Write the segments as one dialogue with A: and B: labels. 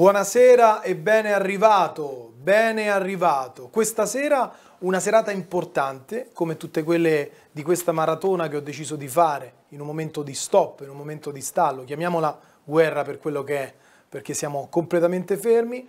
A: Buonasera e ben arrivato, bene arrivato. Questa sera una serata importante, come tutte quelle di questa maratona che ho deciso di fare, in un momento di stop, in un momento di stallo, chiamiamola guerra per quello che è, perché siamo completamente fermi,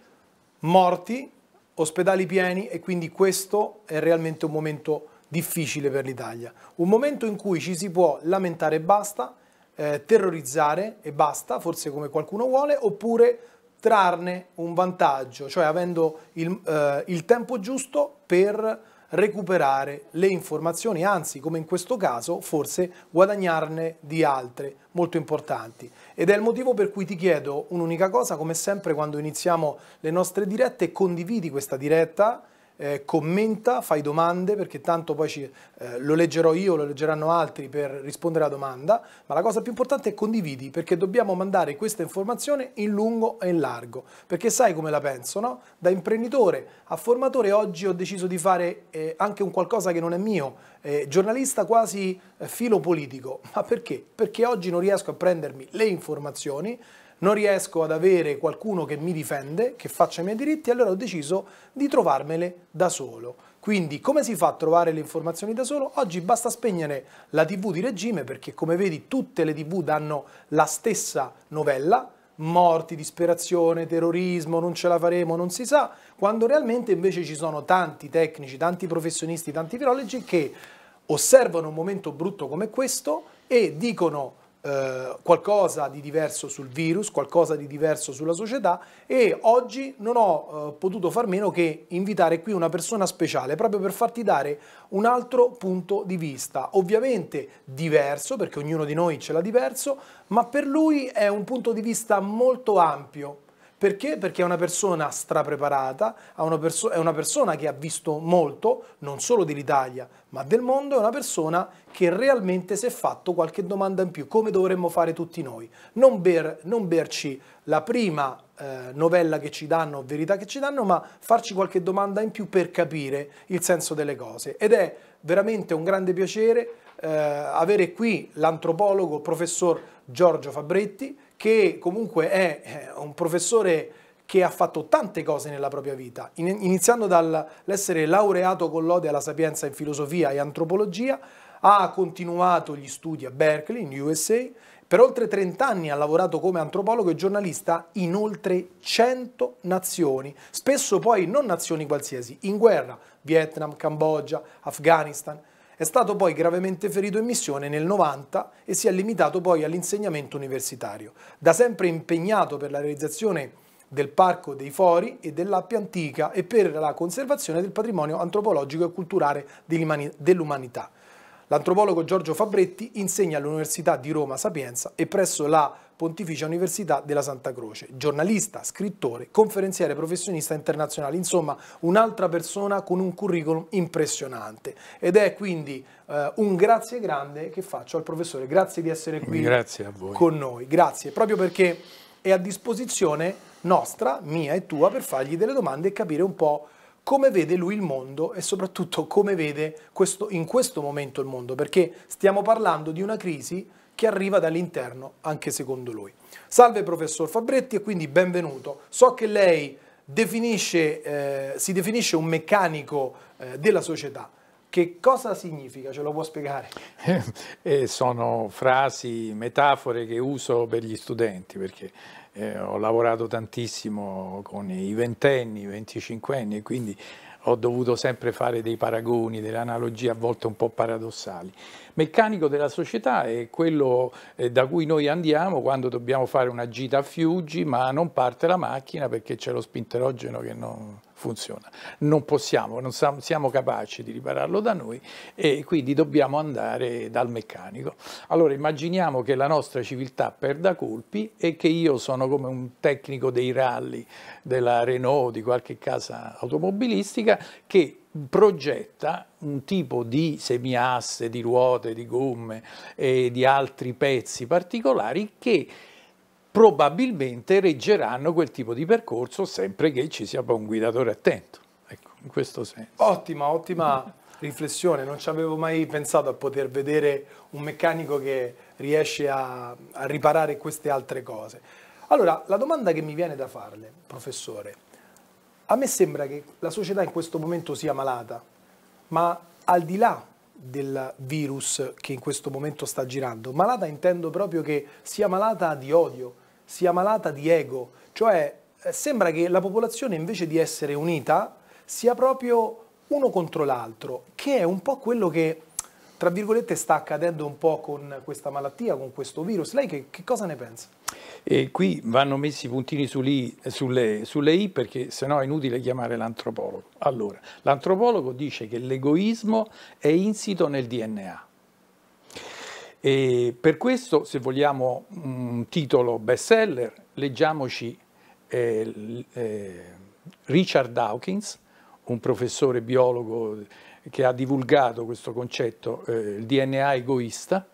A: morti, ospedali pieni e quindi questo è realmente un momento difficile per l'Italia. Un momento in cui ci si può lamentare e basta, eh, terrorizzare e basta, forse come qualcuno vuole, oppure trarne un vantaggio, cioè avendo il, eh, il tempo giusto per recuperare le informazioni, anzi come in questo caso forse guadagnarne di altre molto importanti. Ed è il motivo per cui ti chiedo un'unica cosa, come sempre quando iniziamo le nostre dirette, condividi questa diretta eh, commenta, fai domande, perché tanto poi ci, eh, lo leggerò io, lo leggeranno altri per rispondere alla domanda, ma la cosa più importante è condividi, perché dobbiamo mandare questa informazione in lungo e in largo, perché sai come la penso, no? Da imprenditore a formatore oggi ho deciso di fare eh, anche un qualcosa che non è mio, eh, giornalista quasi eh, filo politico, ma perché? Perché oggi non riesco a prendermi le informazioni, non riesco ad avere qualcuno che mi difende, che faccia i miei diritti, allora ho deciso di trovarmele da solo. Quindi come si fa a trovare le informazioni da solo? Oggi basta spegnere la tv di regime perché come vedi tutte le tv danno la stessa novella, morti, disperazione, terrorismo, non ce la faremo, non si sa, quando realmente invece ci sono tanti tecnici, tanti professionisti, tanti virologi che osservano un momento brutto come questo e dicono eh, qualcosa di diverso sul virus, qualcosa di diverso sulla società e oggi non ho eh, potuto far meno che invitare qui una persona speciale proprio per farti dare un altro punto di vista, ovviamente diverso perché ognuno di noi ce l'ha diverso, ma per lui è un punto di vista molto ampio perché? Perché è una persona strapreparata, è una, persona che ha visto molto, non solo dell'Italia, ma del mondo, è una persona che realmente si è fatto qualche domanda in più, come dovremmo fare tutti noi. Non, ber- non berci la prima eh, novella che ci danno, verità che ci danno, ma farci qualche domanda in più per capire il senso delle cose. Ed è veramente un grande piacere eh, avere qui l'antropologo, professor Giorgio Fabretti, che comunque è eh, un professore che ha fatto tante cose nella propria vita, iniziando dall'essere laureato con lode alla Sapienza in filosofia e antropologia, ha continuato gli studi a Berkeley, in USA, per oltre 30 anni ha lavorato come antropologo e giornalista in oltre 100 nazioni, spesso poi non nazioni qualsiasi, in guerra, Vietnam, Cambogia, Afghanistan. È stato poi gravemente ferito in missione nel 90 e si è limitato poi all'insegnamento universitario. Da sempre impegnato per la realizzazione del Parco dei Fori e dell'Appia Antica e per la conservazione del patrimonio antropologico e culturale dell'umanità. L'antropologo Giorgio Fabretti insegna all'Università di Roma Sapienza e presso la Pontificia Università della Santa Croce. Giornalista, scrittore, conferenziere, professionista internazionale, insomma un'altra persona con un curriculum impressionante. Ed è quindi eh, un grazie grande che faccio al professore. Grazie di essere qui con noi. Grazie, proprio perché è a disposizione nostra, mia e tua, per fargli delle domande e capire un po' come vede lui il mondo e soprattutto come vede questo, in questo momento il mondo, perché stiamo parlando di una crisi che arriva dall'interno anche secondo lui. Salve professor Fabretti e quindi benvenuto. So che lei definisce, eh, si definisce un meccanico eh, della società. Che cosa significa? Ce lo può spiegare?
B: Eh, sono frasi, metafore che uso per gli studenti perché eh, ho lavorato tantissimo con i ventenni, i venticinquenni e quindi ho dovuto sempre fare dei paragoni, delle analogie a volte un po' paradossali. Meccanico della società è quello eh, da cui noi andiamo quando dobbiamo fare una gita a Fiuggi, ma non parte la macchina perché c'è lo spinterogeno che non, funziona. Non possiamo, non siamo capaci di ripararlo da noi e quindi dobbiamo andare dal meccanico. Allora immaginiamo che la nostra civiltà perda colpi e che io sono come un tecnico dei rally della Renault, di qualche casa automobilistica, che progetta un tipo di semiasse, di ruote, di gomme e di altri pezzi particolari che probabilmente reggeranno quel tipo di percorso sempre che ci sia un guidatore attento. Ecco, in questo senso.
A: Ottima, ottima riflessione, non ci avevo mai pensato a poter vedere un meccanico che riesce a, a riparare queste altre cose. Allora, la domanda che mi viene da farle, professore, a me sembra che la società in questo momento sia malata, ma al di là del virus che in questo momento sta girando, malata intendo proprio che sia malata di odio, sia malata di ego, cioè eh, sembra che la popolazione invece di essere unita sia proprio uno contro l'altro, che è un po' quello che tra virgolette sta accadendo un po' con questa malattia, con questo virus. Lei che, che cosa ne pensa?
B: E qui vanno messi i puntini su sulle, sulle, I perché sennò è inutile chiamare l'antropologo. Allora, l'antropologo dice che l'egoismo è insito nel DNA. E per questo, se vogliamo un titolo best seller, leggiamoci eh, eh, Richard Dawkins, un professore biologo che ha divulgato questo concetto, eh, il DNA egoista,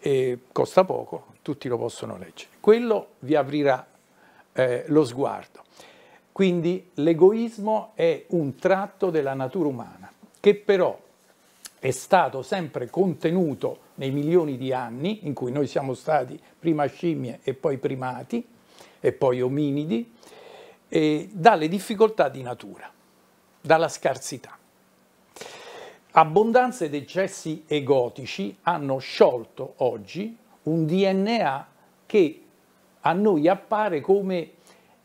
B: e costa poco, tutti lo possono leggere. Quello vi aprirà eh, lo sguardo. Quindi l'egoismo è un tratto della natura umana, che però è stato sempre contenuto nei milioni di anni in cui noi siamo stati prima scimmie e poi primati e poi ominidi, e dalle difficoltà di natura, dalla scarsità. Abbondanza ed eccessi egotici hanno sciolto oggi un DNA che a noi appare come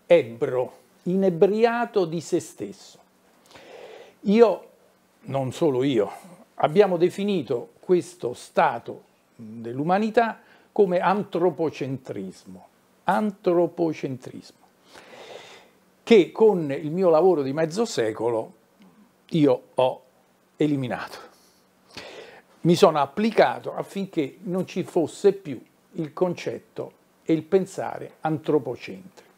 B: ebro, inebriato di se stesso. Io, non solo io, Abbiamo definito questo stato dell'umanità come antropocentrismo, antropocentrismo, che con il mio lavoro di mezzo secolo io ho eliminato. Mi sono applicato affinché non ci fosse più il concetto e il pensare antropocentrico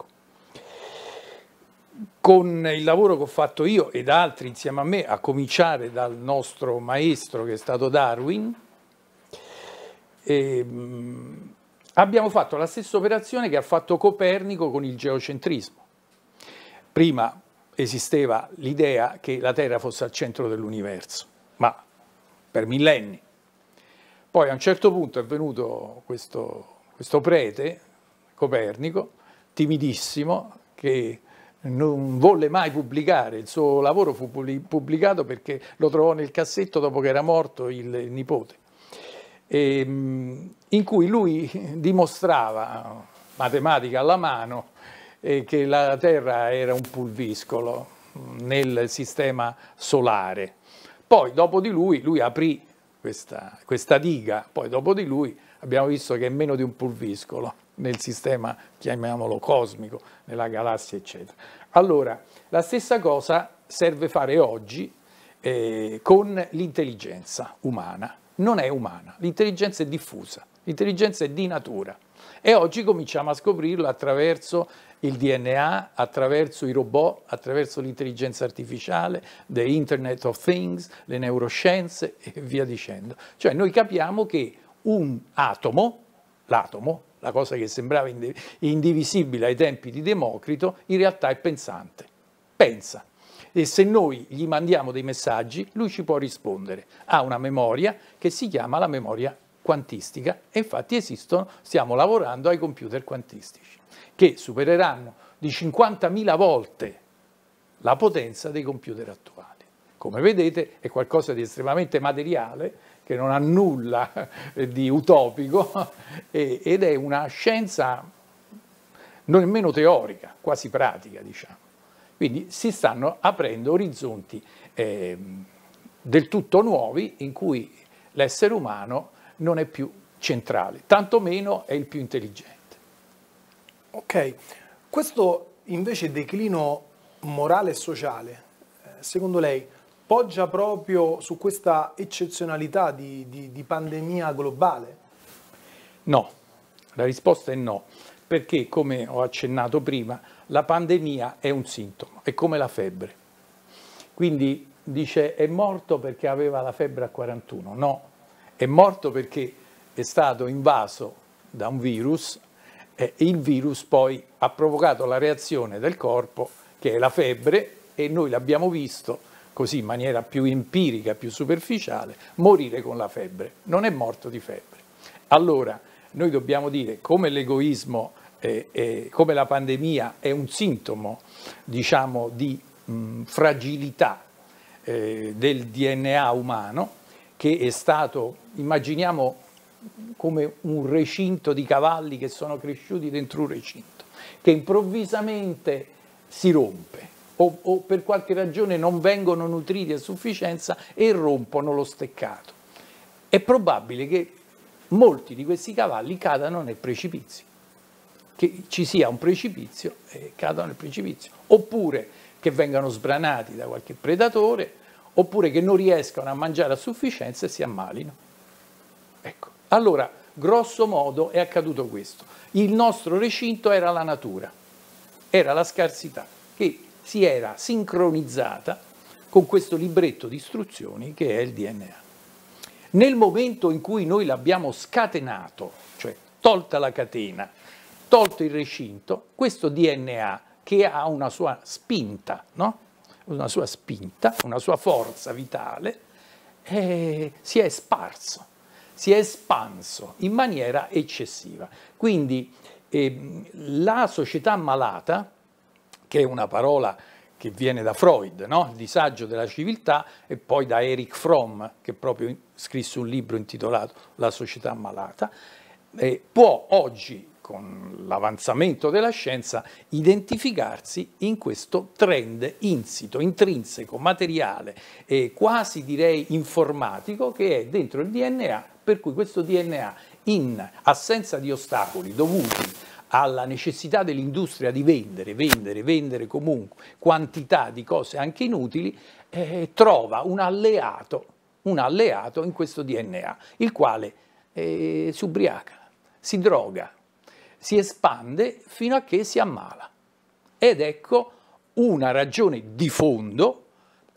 B: con il lavoro che ho fatto io ed altri insieme a me, a cominciare dal nostro maestro che è stato Darwin, eh, abbiamo fatto la stessa operazione che ha fatto Copernico con il geocentrismo. Prima esisteva l'idea che la Terra fosse al centro dell'universo, ma per millenni. Poi a un certo punto è venuto questo, questo prete, Copernico, timidissimo, che non volle mai pubblicare, il suo lavoro fu pubblicato perché lo trovò nel cassetto dopo che era morto il nipote, ehm, in cui lui dimostrava, matematica alla mano, eh, che la Terra era un pulviscolo nel sistema solare. Poi dopo di lui, lui aprì questa, questa diga, poi dopo di lui abbiamo visto che è meno di un pulviscolo nel sistema, chiamiamolo cosmico, nella galassia, eccetera. Allora, la stessa cosa serve fare oggi eh, con l'intelligenza umana. Non è umana, l'intelligenza è diffusa, l'intelligenza è di natura e oggi cominciamo a scoprirlo attraverso il DNA, attraverso i robot, attraverso l'intelligenza artificiale, the Internet of Things, le neuroscienze e via dicendo. Cioè noi capiamo che un atomo, l'atomo, la cosa che sembrava indivisibile ai tempi di Democrito, in realtà è pensante. Pensa. E se noi gli mandiamo dei messaggi, lui ci può rispondere. Ha una memoria che si chiama la memoria quantistica e infatti esistono, stiamo lavorando ai computer quantistici, che supereranno di 50.000 volte la potenza dei computer attuali. Come vedete è qualcosa di estremamente materiale che non ha nulla di utopico ed è una scienza non nemmeno teorica, quasi pratica, diciamo. Quindi si stanno aprendo orizzonti ehm, del tutto nuovi in cui l'essere umano non è più centrale, tantomeno è il più intelligente.
A: Ok, questo invece declino morale e sociale, eh, secondo lei poggia proprio su questa eccezionalità di, di, di pandemia globale?
B: No, la risposta è no, perché come ho accennato prima, la pandemia è un sintomo, è come la febbre. Quindi dice è morto perché aveva la febbre a 41, no, è morto perché è stato invaso da un virus e il virus poi ha provocato la reazione del corpo che è la febbre e noi l'abbiamo visto così in maniera più empirica, più superficiale, morire con la febbre. Non è morto di febbre. Allora, noi dobbiamo dire come l'egoismo, eh, eh, come la pandemia è un sintomo, diciamo, di mh, fragilità eh, del DNA umano, che è stato, immaginiamo, come un recinto di cavalli che sono cresciuti dentro un recinto, che improvvisamente si rompe o, o per qualche ragione non vengono nutriti a sufficienza e rompono lo steccato. È probabile che molti di questi cavalli cadano nel precipizio, che ci sia un precipizio e cadano nel precipizio, oppure che vengano sbranati da qualche predatore, oppure che non riescano a mangiare a sufficienza e si ammalino. Ecco, allora, grosso modo è accaduto questo. Il nostro recinto era la natura, era la scarsità, che si era sincronizzata con questo libretto di istruzioni che è il DNA. Nel momento in cui noi l'abbiamo scatenato, cioè tolta la catena, tolto il recinto, questo DNA che ha una sua spinta, no? una sua spinta, una sua forza vitale, eh, si è sparso, si è espanso in maniera eccessiva. Quindi eh, la società malata che è una parola che viene da Freud, no? il disagio della civiltà, e poi da Eric Fromm, che proprio scrisse un libro intitolato La società malata, eh, può oggi, con l'avanzamento della scienza, identificarsi in questo trend insito, intrinseco, materiale, e quasi direi informatico, che è dentro il DNA, per cui questo DNA, in assenza di ostacoli dovuti alla necessità dell'industria di vendere, vendere, vendere comunque quantità di cose anche inutili, eh, trova un alleato, un alleato in questo DNA, il quale eh, si ubriaca, si droga, si espande fino a che si ammala. Ed ecco una ragione di fondo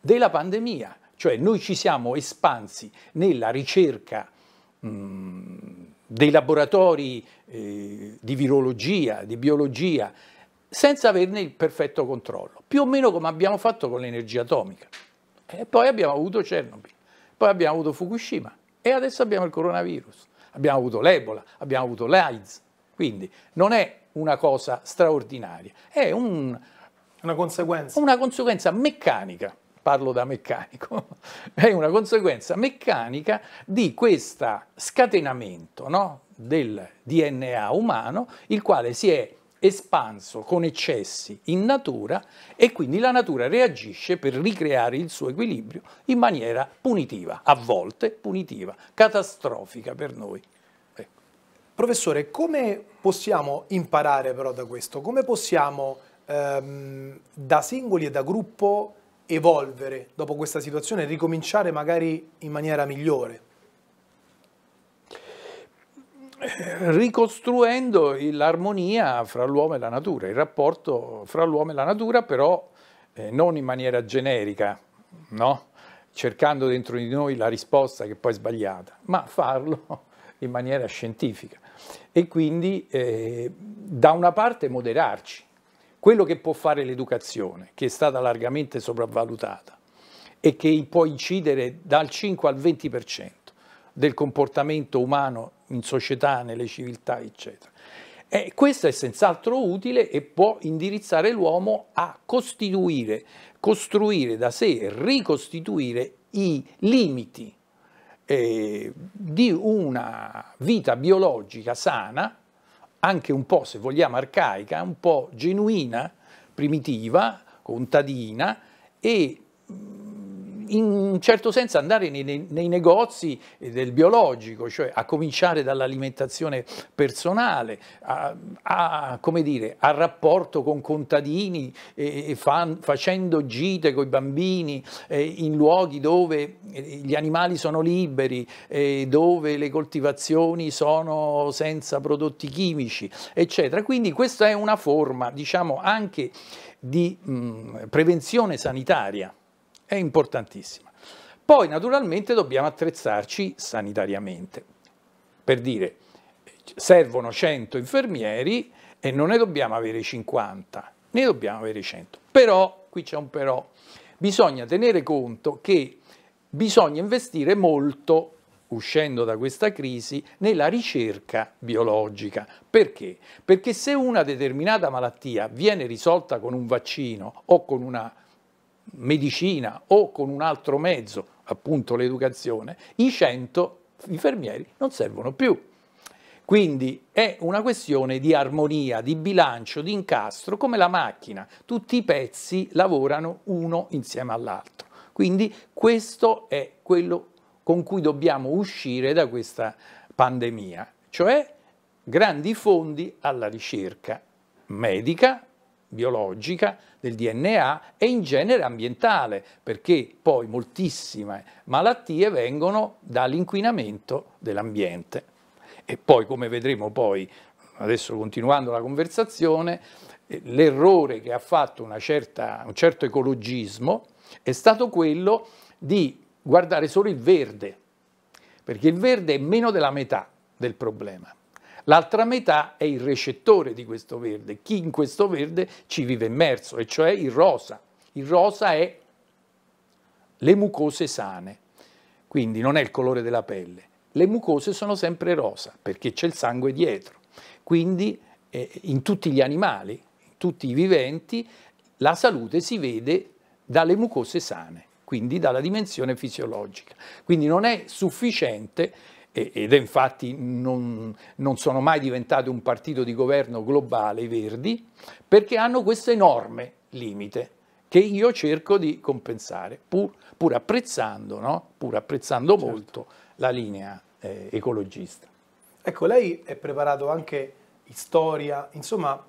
B: della pandemia, cioè noi ci siamo espansi nella ricerca mh, mm, dei laboratori eh, di virologia, di biologia, senza averne il perfetto controllo, più o meno come abbiamo fatto con l'energia atomica. E poi abbiamo avuto Chernobyl, poi abbiamo avuto Fukushima e adesso abbiamo il coronavirus, abbiamo avuto l'Ebola, abbiamo avuto l'AIDS. Quindi non è una cosa straordinaria, è un, una, conseguenza. una conseguenza meccanica parlo da meccanico, è una conseguenza meccanica di questo scatenamento no? del DNA umano, il quale si è espanso con eccessi in natura e quindi la natura reagisce per ricreare il suo equilibrio in maniera punitiva, a volte punitiva,
A: catastrofica per noi. Ecco. Professore, come possiamo imparare però da questo? Come possiamo ehm, da singoli e da gruppo evolvere dopo questa situazione e ricominciare magari in maniera migliore? Ricostruendo l'armonia
B: fra l'uomo e la natura, il rapporto fra l'uomo e la natura però eh, non in maniera generica, no? cercando dentro di noi la risposta che poi è sbagliata, ma farlo in maniera scientifica e quindi eh, da una parte moderarci, quello che può fare l'educazione, che è stata largamente sopravvalutata e che può incidere dal 5 al 20% del comportamento umano in società, nelle civiltà, eccetera. E eh, questo è senz'altro utile e può indirizzare l'uomo a costituire, costruire da sé, ricostituire i limiti eh, di una vita biologica sana anche un po', se vogliamo, arcaica, un po' genuina, primitiva, contadina e in un certo senso andare nei, nei, negozi del biologico, cioè a cominciare dall'alimentazione personale, a, a, come dire, al rapporto con contadini, eh, fan, facendo gite con i bambini eh, in luoghi dove eh, gli animali sono liberi, eh, dove le coltivazioni sono senza prodotti chimici, eccetera. Quindi questa è una forma, diciamo, anche di mh, mm, prevenzione sanitaria è importantissima. Poi naturalmente dobbiamo attrezzarci sanitariamente. Per dire, servono 100 infermieri e non ne dobbiamo avere 50, ne dobbiamo avere 100. Però, qui c'è un però, bisogna tenere conto che bisogna investire molto, uscendo da questa crisi, nella ricerca biologica. Perché? Perché se una determinata malattia viene risolta con un vaccino o con una medicina o con un altro mezzo, appunto l'educazione, i 100 infermieri non servono più. Quindi è una questione di armonia, di bilancio, di incastro, come la macchina. Tutti i pezzi lavorano uno insieme all'altro. Quindi questo è quello con cui dobbiamo uscire da questa pandemia, cioè grandi fondi alla ricerca medica, biologica, del DNA e in genere ambientale, perché poi moltissime malattie vengono dall'inquinamento dell'ambiente. E poi, come vedremo poi, adesso continuando la conversazione, eh, l'errore che ha fatto certa, un certo ecologismo è stato quello di guardare solo il verde, perché il verde è meno della metà del problema. L'altra metà è il recettore di questo verde, chi in questo verde ci vive immerso, e cioè il rosa. Il rosa è le mucose sane, quindi non è il colore della pelle. Le mucose sono sempre rosa perché c'è il sangue dietro. Quindi eh, in tutti gli animali, in tutti i viventi, la salute si vede dalle mucose sane, quindi dalla dimensione fisiologica. Quindi non è sufficiente ed infatti non, non sono mai diventate un partito di governo globale, i Verdi, perché hanno questo enorme limite che io cerco di compensare, pur, pur apprezzando, no? pur apprezzando certo. molto la linea eh, ecologista.
A: Ecco, lei è preparato anche in storia, insomma,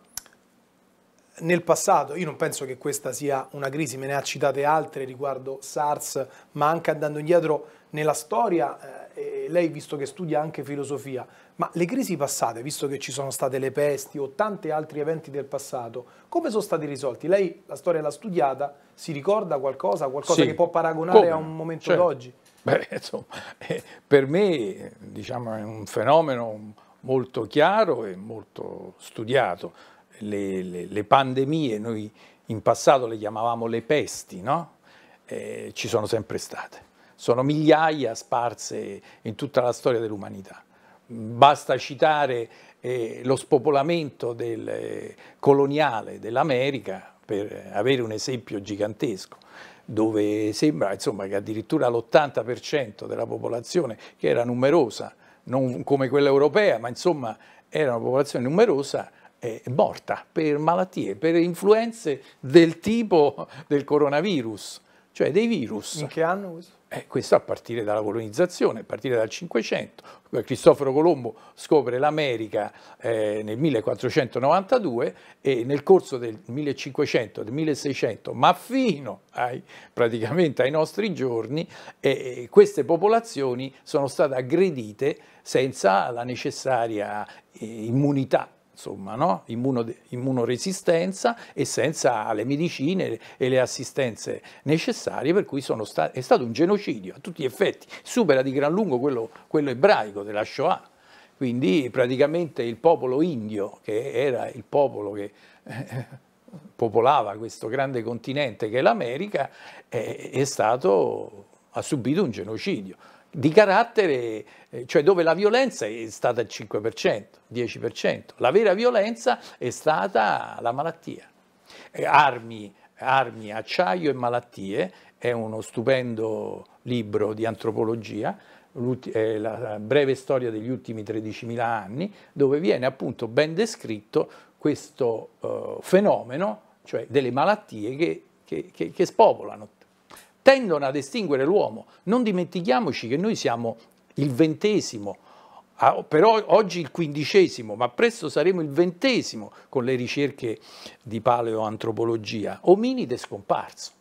A: nel passato, io non penso che questa sia una crisi, me ne ha citate altre riguardo SARS, ma anche andando indietro nella storia, eh, eh, lei visto che studia anche filosofia, ma le crisi passate, visto che ci sono state le pesti o tanti altri eventi del passato, come sono stati risolti? Lei la storia l'ha studiata, si ricorda qualcosa, qualcosa sì. che può paragonare come? a un momento certo. d'oggi? Beh, insomma,
B: eh, per me diciamo, è un fenomeno molto chiaro e molto studiato. Le, le, le pandemie, noi in passato le chiamavamo le pesti, no? Eh, ci sono sempre state sono migliaia sparse in tutta la storia dell'umanità. Basta citare eh, lo spopolamento del, eh, coloniale dell'America per avere un esempio gigantesco dove sembra insomma, che addirittura l'80% della popolazione, che era numerosa, non come quella europea, ma insomma era una popolazione numerosa, è morta per malattie, per influenze del tipo del coronavirus, cioè dei virus. In che anno questo? Eh, questo a partire dalla colonizzazione, a partire dal 500. Cristoforo Colombo scopre l'America eh, nel 1492 e nel corso del 1500, del 1600, ma fino ai, praticamente ai nostri giorni, eh, eh, queste popolazioni sono state aggredite senza la necessaria eh, immunità insomma, no? immunoresistenza e senza le medicine e le assistenze necessarie, per cui sta è stato un genocidio a tutti gli effetti, supera di gran lungo quello, quello ebraico della Shoah. Quindi praticamente il popolo indio, che era il popolo che eh, popolava questo grande continente che è l'America, è, è stato, ha subito un genocidio di carattere, eh, cioè dove la violenza è stata il 5%, 10%, la vera violenza è stata la malattia. Eh, armi, armi, acciaio e malattie è uno stupendo libro di antropologia, la breve storia degli ultimi 13.000 anni, dove viene appunto ben descritto questo uh, fenomeno, cioè delle malattie che, che, che, che spopolano tendono ad estinguere l'uomo. Non dimentichiamoci che noi siamo il ventesimo, però oggi il quindicesimo, ma presto saremo il ventesimo con le ricerche di paleoantropologia. Ominide scomparso.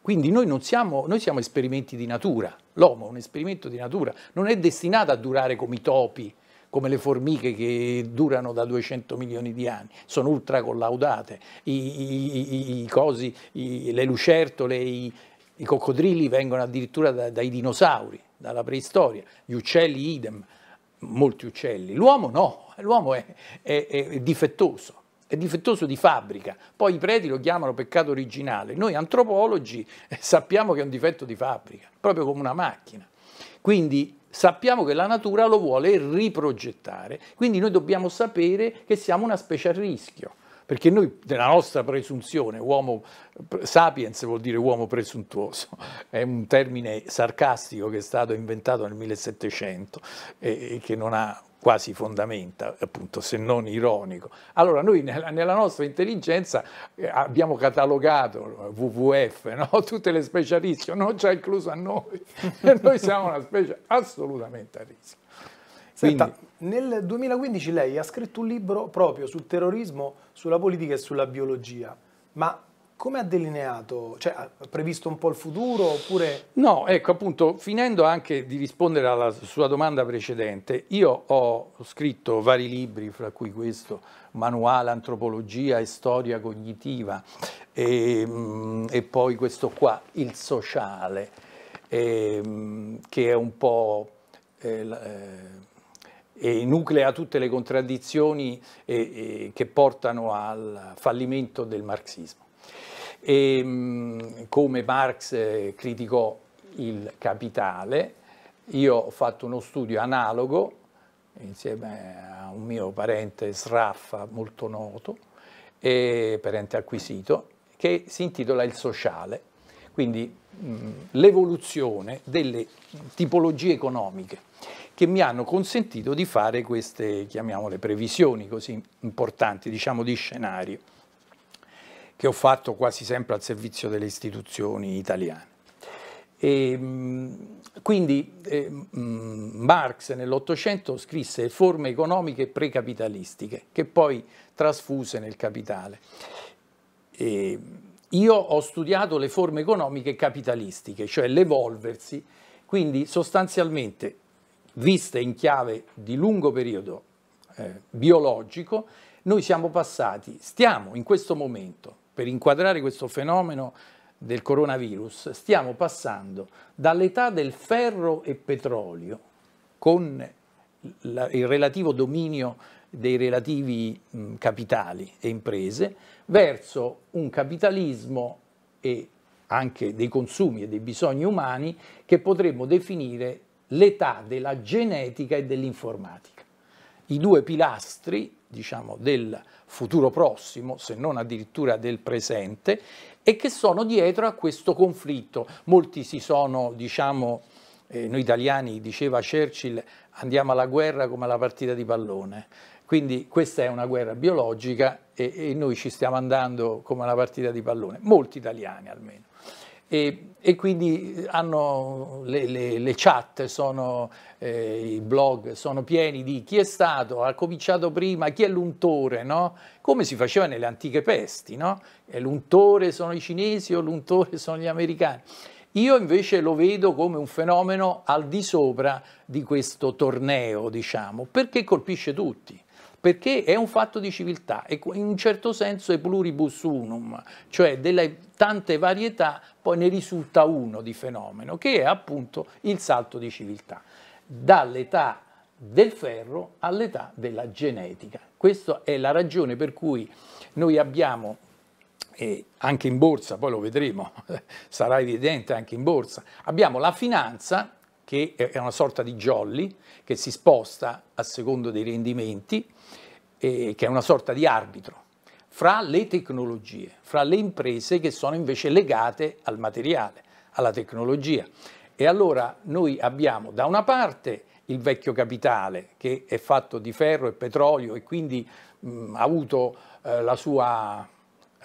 B: Quindi noi, non siamo, noi siamo esperimenti di natura, l'uomo è un esperimento di natura, non è destinato a durare come i topi, come le formiche che durano da 200 milioni di anni, sono ultracollaudate, I, i, i, cosi, le lucertole, i, i coccodrilli vengono addirittura da, dai dinosauri, dalla preistoria, gli uccelli idem, molti uccelli. L'uomo no, l'uomo è, è, è difettoso è difettoso di fabbrica. Poi i preti lo chiamano peccato originale. Noi antropologi eh, sappiamo che è un difetto di fabbrica, proprio come una macchina. Quindi sappiamo che la natura lo vuole riprogettare. Quindi noi dobbiamo sapere che siamo una specie a rischio perché noi, nella nostra presunzione, uomo sapiens vuol dire uomo presuntuoso, è un termine sarcastico che è stato inventato nel 1700 e, e che non ha quasi fondamenta, appunto, se non ironico. Allora noi nella, nella nostra intelligenza eh, abbiamo catalogato WWF, no?
A: tutte le specie a rischio, non c'è incluso a noi, e noi siamo una specie assolutamente a rischio. Senta, Quindi... nel 2015 lei ha scritto un libro proprio sul terrorismo, sulla politica e sulla biologia, ma come ha delineato? Cioè, ha previsto un po' il futuro oppure...
B: No, ecco appunto, finendo anche di rispondere alla sua domanda precedente, io ho scritto vari libri, fra cui questo, Manuale Antropologia e Storia Cognitiva, e, mm, e poi questo qua, Il Sociale, e, ehm, che è un po'... Eh, eh e nuclea tutte le contraddizioni e, eh, e eh, che portano al fallimento del marxismo. E, ehm, come Marx eh, criticò il capitale, io ho fatto uno studio analogo insieme a un mio parente Sraffa molto noto, parente acquisito, che si intitola Il sociale, quindi mm, l'evoluzione delle tipologie economiche che mi hanno consentito di fare queste, chiamiamole, previsioni così importanti, diciamo di scenario, che ho fatto quasi sempre al servizio delle istituzioni italiane. E, ehm, quindi eh, Marx nell'Ottocento scrisse forme economiche precapitalistiche che poi trasfuse nel capitale. E ehm, io ho studiato le forme economiche capitalistiche, cioè l'evolversi, quindi sostanzialmente viste in chiave di lungo periodo eh, biologico, noi siamo passati, stiamo in questo momento, per inquadrare questo fenomeno del coronavirus, stiamo passando dall'età del ferro e petrolio, con la, il relativo dominio dei relativi mh, capitali e imprese, verso un capitalismo e anche dei consumi e dei bisogni umani che potremmo definire l'età della genetica e dell'informatica. I due pilastri diciamo, del futuro prossimo, se non addirittura del presente, e che sono dietro a questo conflitto. Molti si sono, diciamo, eh, noi italiani, diceva Churchill, andiamo alla guerra come alla partita di pallone. Quindi questa è una guerra biologica e, e noi ci stiamo andando come alla partita di pallone, molti italiani almeno. E, e quindi eh, hanno le, le, le chat, sono, eh, i blog sono pieni di chi è stato, ha cominciato prima, chi è l'untore, no? come si faceva nelle antiche pesti, no? Eh, l'untore sono i cinesi o l'untore sono gli americani. Io invece lo vedo come un fenomeno al di sopra di questo torneo, diciamo, perché colpisce tutti perché è un fatto di civiltà e in un certo senso è pluribus unum, cioè delle tante varietà poi ne risulta uno di fenomeno, che è appunto il salto di civiltà, dall'età del ferro all'età della genetica. Questa è la ragione per cui noi abbiamo e anche in borsa, poi lo vedremo, sarà evidente anche in borsa, abbiamo la finanza che è una sorta di jolly che si sposta a secondo dei rendimenti, eh, che è una sorta di arbitro fra le tecnologie, fra le imprese che sono invece legate al materiale, alla tecnologia. E allora noi abbiamo da una parte il vecchio capitale che è fatto di ferro e petrolio e quindi mh, ha avuto eh, la sua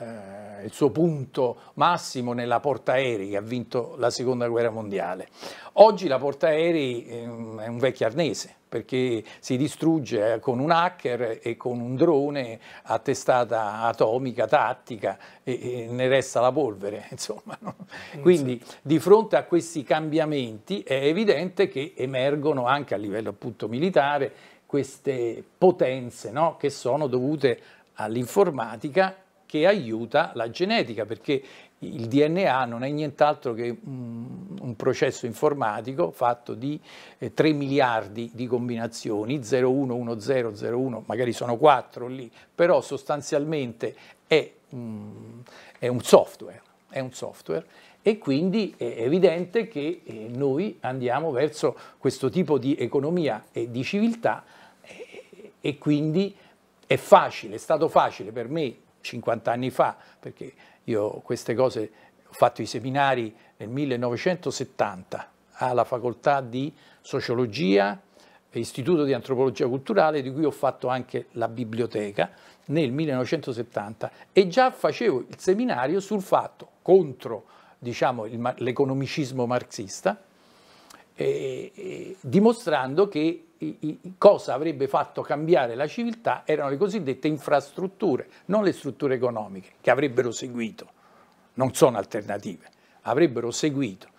B: eh, il suo punto massimo nella portaerei che ha vinto la seconda guerra mondiale. Oggi la portaerei ehm, è un vecchio arnese perché si distrugge eh, con un hacker e con un drone a testata atomica, tattica e, e ne resta la polvere. Insomma, no? Mm, Quindi di fronte a questi cambiamenti è evidente che emergono anche a livello appunto militare queste potenze no? che sono dovute all'informatica che aiuta la genetica, perché il DNA non è nient'altro che un processo informatico fatto di 3 eh, miliardi di combinazioni, 01, 10, 01, magari sono 4 lì, però sostanzialmente è, mm, è un software, è un software e quindi è evidente che eh, noi andiamo verso questo tipo di economia e di civiltà eh, e quindi è facile, è stato facile per me 50 anni fa, perché io queste cose ho fatto i seminari nel 1970 alla facoltà di sociologia, istituto di antropologia culturale, di cui ho fatto anche la biblioteca nel 1970 e già facevo il seminario sul fatto contro diciamo, l'economicismo marxista, eh, eh, dimostrando che cosa avrebbe fatto cambiare la civiltà erano le cosiddette infrastrutture, non le strutture economiche, che avrebbero seguito, non sono alternative, avrebbero seguito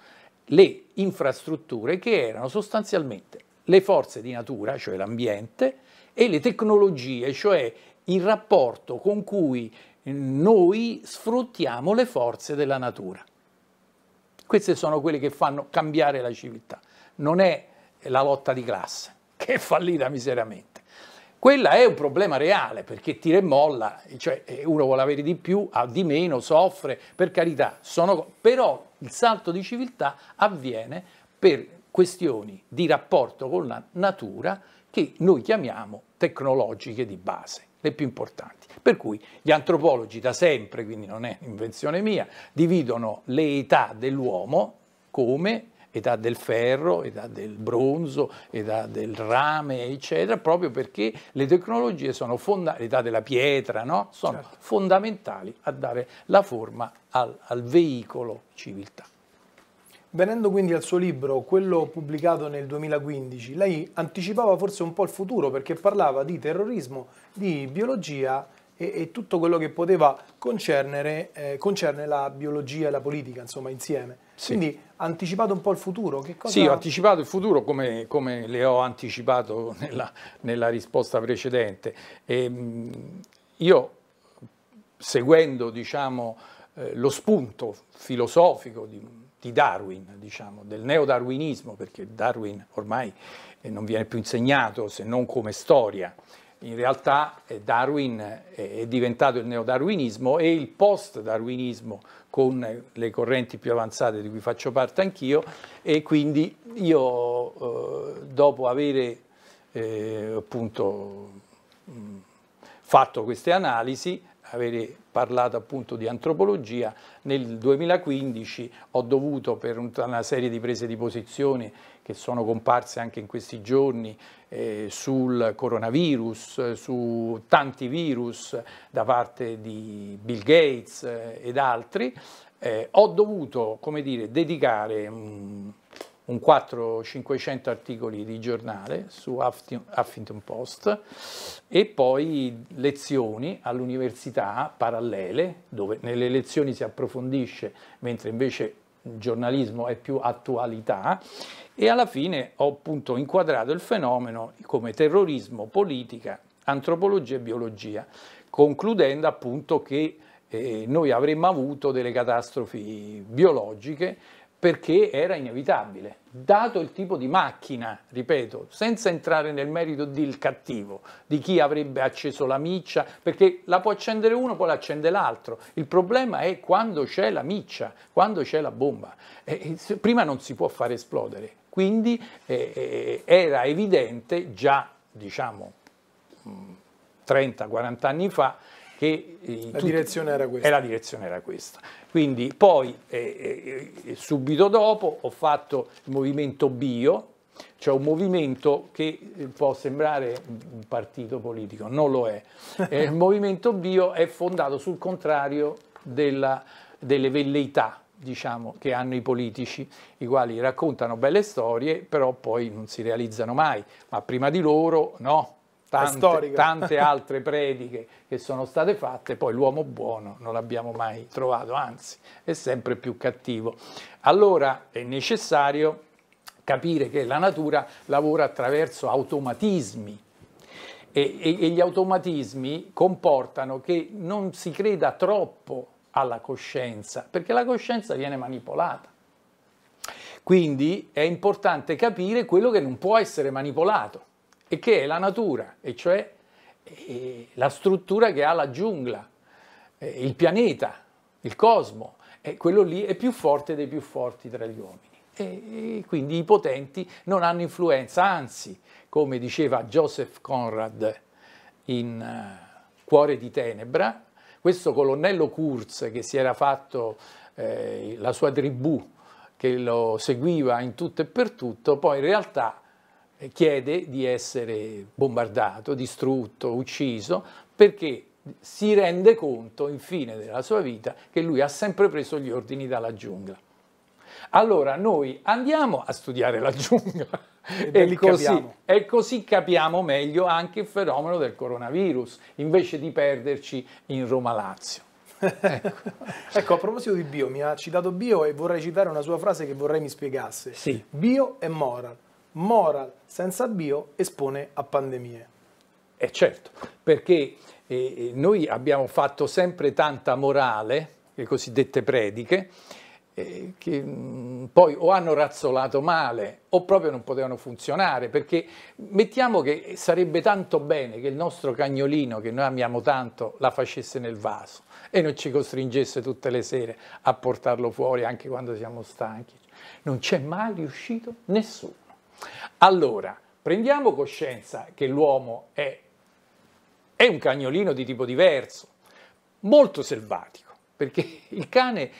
B: le infrastrutture che erano sostanzialmente le forze di natura, cioè l'ambiente, e le tecnologie, cioè il rapporto con cui eh, noi sfruttiamo le forze della natura. Queste sono quelle che fanno cambiare la civiltà, non è la lotta di classe che è fallita miseramente. Quella è un problema reale perché tira e molla, cioè eh, uno vuole avere di più, ha di meno, soffre, per carità, sono, però il salto di civiltà avviene per questioni di rapporto con la natura che noi chiamiamo tecnologiche di base, le più importanti. Per cui gli antropologi da sempre, quindi non è invenzione mia, dividono le età dell'uomo come età del ferro, età del bronzo, età del rame, eccetera, proprio perché le tecnologie sono fondamentali, l'età della pietra, no? sono certo. fondamentali a dare la forma al, al veicolo civiltà.
A: Venendo quindi al suo libro, quello pubblicato nel 2015, lei anticipava forse un po' il futuro perché parlava di terrorismo, di biologia e, e tutto quello che poteva concernere, eh, concerne la biologia e la politica, insomma, insieme. Sì. Quindi ha anticipato un po' il futuro? Cosa... Sì, ho
B: anticipato il futuro come, come le ho anticipato nella, nella risposta precedente. E, ehm, io, seguendo diciamo, eh, lo spunto filosofico di, di Darwin, diciamo, del neodarwinismo, perché Darwin ormai eh, non viene più insegnato se non come storia, in realtà Darwin è diventato il neodarwinismo e il post-darwinismo con le correnti più avanzate di cui faccio parte anch'io e quindi io eh, dopo avere eh, appunto fatto queste analisi avere parlato appunto di antropologia, nel 2015 ho dovuto per una serie di prese di posizione che sono comparse anche in questi giorni eh, sul coronavirus, su tanti virus da parte di Bill Gates eh, ed altri, eh, ho dovuto come dire, dedicare mh, mm, un 4 500 articoli di giornale su Huffington Post e poi lezioni all'università parallele, dove nelle lezioni si approfondisce, mentre invece il giornalismo è più attualità e alla fine ho appunto inquadrato il fenomeno come terrorismo, politica, antropologia e biologia, concludendo appunto che eh, noi avremmo avuto delle catastrofi biologiche perché era inevitabile, dato il tipo di macchina, ripeto, senza entrare nel merito del cattivo, di chi avrebbe acceso la miccia, perché la può accendere uno, poi la accende l'altro. Il problema è quando c'è la miccia, quando c'è la bomba. Eh, prima non si può far esplodere, quindi eh, eh, era evidente già, diciamo, 30-40 mm, anni fa, che eh, la direzione era questa. E eh, la direzione era questa. Quindi poi eh, eh, eh, subito dopo ho fatto il movimento bio, cioè un movimento che può sembrare un partito politico, non lo è. Eh, il movimento bio è fondato sul contrario della, delle velleità diciamo, che hanno i politici, i quali raccontano belle storie, però poi non si realizzano mai, ma prima di loro no tante, tante altre prediche che sono state fatte, poi l'uomo buono non l'abbiamo mai trovato, anzi è sempre più cattivo. Allora è necessario capire che la natura lavora attraverso automatismi e, e, e gli automatismi comportano che non si creda troppo alla coscienza, perché la coscienza viene manipolata. Quindi è importante capire quello che non può essere manipolato e che è la natura, e cioè la struttura che ha la giungla, il pianeta, il cosmo, e quello lì è più forte dei più forti tra gli uomini. E, quindi i potenti non hanno influenza, anzi, come diceva Joseph Conrad in
A: eh,
B: Cuore di Tenebra, questo colonnello Kurz che si era fatto eh, la sua tribù, che lo seguiva in tutto e per tutto, poi in realtà chiede di essere bombardato, distrutto, ucciso, perché si rende conto, infine della sua vita, che lui ha sempre preso gli ordini dalla giungla. Allora noi andiamo a studiare la giungla e, e, così, capiamo. e così capiamo meglio anche il fenomeno del coronavirus, invece di perderci in Roma-Lazio. Ecco.
A: ecco. a proposito di Bio, mi ha citato Bio e vorrei citare una sua frase che vorrei mi spiegasse. Sì. Bio e moral moral senza bio espone a pandemie.
B: Eh certo, perché
A: eh, eh, noi abbiamo
B: fatto sempre tanta morale, le cosiddette prediche, eh, che mh, mm, poi o hanno razzolato male o proprio non potevano funzionare, perché mettiamo che sarebbe tanto bene che il nostro cagnolino, che noi amiamo tanto, la facesse nel vaso e non ci costringesse tutte le sere a portarlo fuori anche quando siamo stanchi. Non c'è mai riuscito nessuno. Allora, prendiamo coscienza che l'uomo è, è un cagnolino di tipo diverso, molto selvatico, perché il cane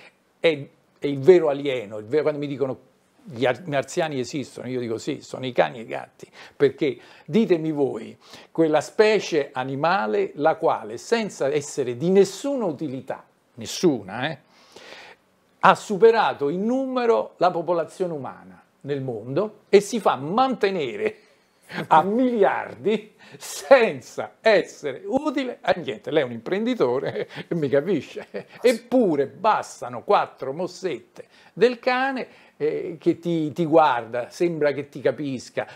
B: è, è il vero alieno, il vero, quando mi dicono gli marziani esistono, io dico sì, sono i cani e i gatti, perché ditemi voi, quella specie animale la quale senza essere di nessuna utilità, nessuna, eh, ha superato in numero la popolazione umana nel mondo e si fa mantenere a miliardi senza essere utile a niente. Lei è un imprenditore, e mi capisce? Eppure bastano quattro mossette del cane eh, che ti, ti guarda, sembra che ti capisca,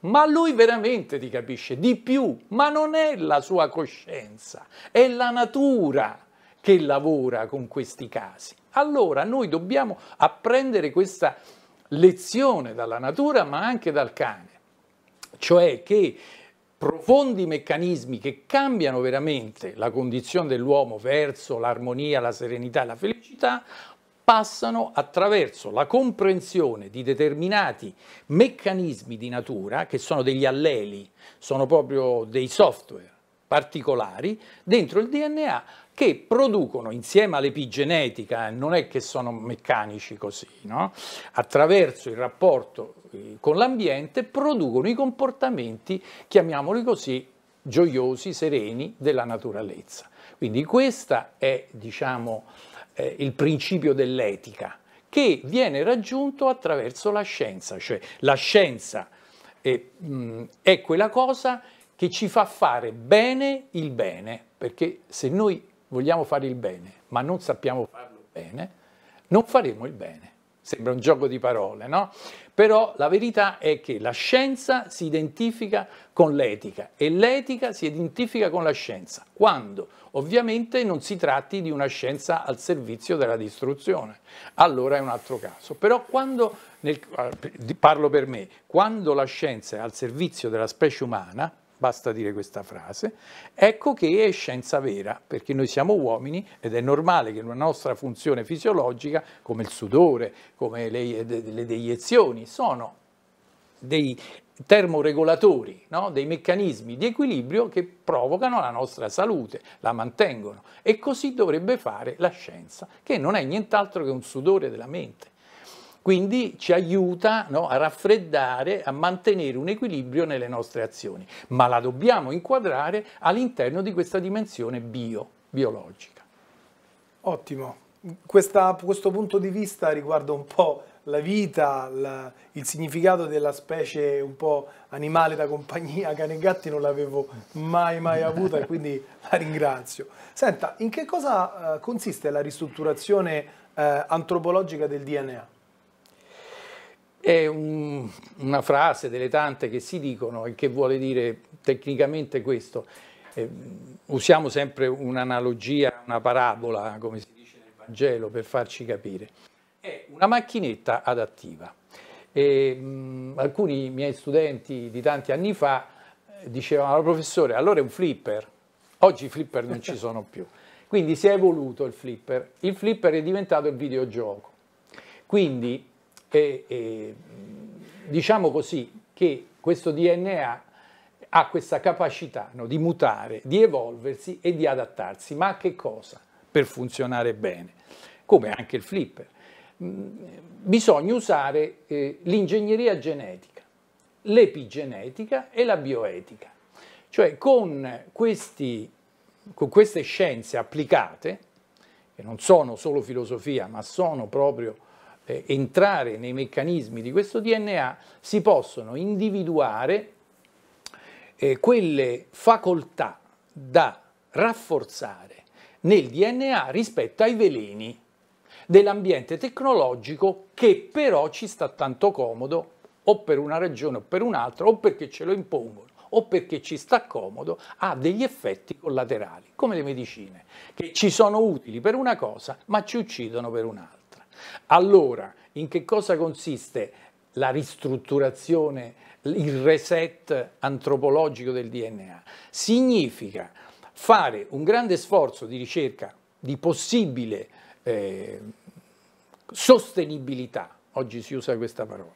B: ma lui veramente ti capisce di più, ma non è la sua coscienza, è la natura che lavora con questi casi. Allora noi dobbiamo apprendere questa lezione dalla natura ma anche dal cane, cioè che profondi meccanismi che cambiano veramente la condizione dell'uomo verso l'armonia, la serenità e la felicità passano attraverso la comprensione di determinati meccanismi di natura, che sono degli alleli, sono proprio dei software particolari, dentro il DNA che producono insieme all'epigenetica, non è che sono meccanici così, no? attraverso il rapporto eh, con l'ambiente producono i comportamenti, chiamiamoli così, gioiosi, sereni della naturalezza. Quindi questo è diciamo, eh, il principio dell'etica che viene raggiunto attraverso la scienza, cioè la scienza è, mh, è quella cosa che ci fa fare bene il bene, perché se noi vogliamo fare il bene, ma non sappiamo farlo bene, non faremo il bene. Sembra un gioco di parole, no? Però la verità è che la scienza si identifica con l'etica e l'etica si identifica con la scienza, quando ovviamente non si tratti di una scienza al servizio della distruzione. Allora è un altro caso. Però quando, nel, eh, parlo per me, quando la scienza è al servizio della specie umana, basta dire questa frase, ecco che è scienza vera, perché noi siamo uomini ed è normale che una nostra funzione fisiologica, come il sudore, come le, le deiezioni, sono dei termoregolatori, no? dei meccanismi di equilibrio che provocano la nostra salute, la mantengono. E così dovrebbe fare la scienza, che non è nient'altro che un sudore della mente. Quindi ci aiuta no, a raffreddare, a mantenere un equilibrio nelle nostre azioni, ma la dobbiamo inquadrare all'interno di questa dimensione bio, biologica.
A: Ottimo. Questa, questo punto di vista riguarda un po' la vita, la, il significato della specie un po' animale da compagnia, cane e gatti, non l'avevo mai mai avuta e quindi la ringrazio. Senta, in che cosa eh, consiste la ristrutturazione eh, antropologica del DNA?
B: È un, una frase delle tante che si dicono e che vuole dire tecnicamente questo. Eh, usiamo sempre un'analogia, una parabola, come si dice nel Vangelo, per farci capire. È una macchinetta adattiva. E, mh, mm, alcuni miei studenti di tanti anni fa eh, dicevano, professore, allora è un flipper. Oggi i flipper non ci sono più. Quindi si è evoluto il flipper. Il flipper è diventato il videogioco. Quindi e, e, diciamo così che questo DNA ha questa capacità no, di mutare, di evolversi e di adattarsi, ma a che cosa? Per funzionare bene, come anche il flipper. Mm, bisogna usare eh, l'ingegneria genetica, l'epigenetica e la bioetica, cioè con, questi, con queste scienze applicate, che non sono solo filosofia, ma sono proprio eh, entrare nei meccanismi di questo DNA, si possono individuare eh, quelle facoltà da rafforzare nel DNA rispetto ai veleni dell'ambiente tecnologico che però ci sta tanto comodo o per una ragione o per un'altra o perché ce lo impongono o perché ci sta comodo, ha degli effetti collaterali, come le medicine, che ci sono utili per una cosa ma ci uccidono per un'altra. Allora, in che cosa consiste la ristrutturazione, il reset antropologico del DNA? Significa fare un grande sforzo di ricerca di possibile eh, sostenibilità, oggi si usa questa parola,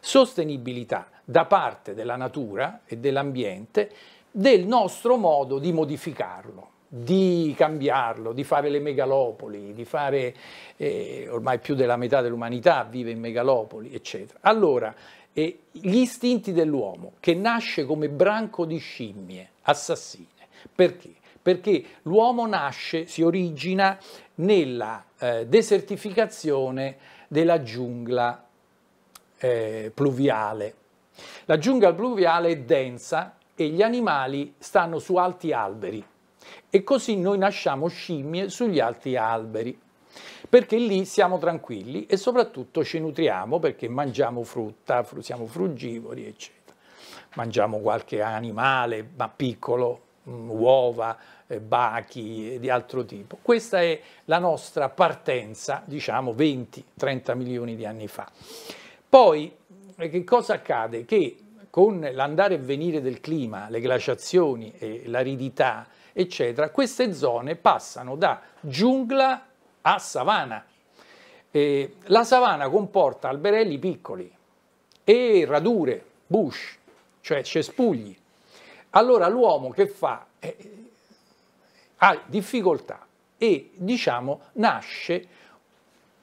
B: sostenibilità da parte della natura e dell'ambiente del nostro modo di modificarlo di cambiarlo, di fare le megalopoli, di fare eh, ormai più della metà dell'umanità vive in megalopoli, eccetera. Allora, eh, gli istinti dell'uomo che nasce come branco di scimmie assassine, perché? Perché l'uomo nasce, si origina nella eh, desertificazione della giungla eh, pluviale. La giungla pluviale è densa e gli animali stanno su alti alberi e così noi nasciamo scimmie sugli altri alberi, perché lì siamo tranquilli e soprattutto ci nutriamo perché mangiamo frutta, siamo frugivori, eccetera. Mangiamo qualche animale, ma piccolo, mm, uova, eh, bachi di altro tipo. Questa è la nostra partenza, diciamo 20-30 milioni di anni fa. Poi eh, che cosa accade? Che con l'andare e venire del clima, le glaciazioni e l'aridità eccetera, queste zone passano da giungla a savana. Eh, la savana comporta alberelli piccoli e radure, bush, cioè cespugli. Allora l'uomo che fa? Eh, ha difficoltà e diciamo nasce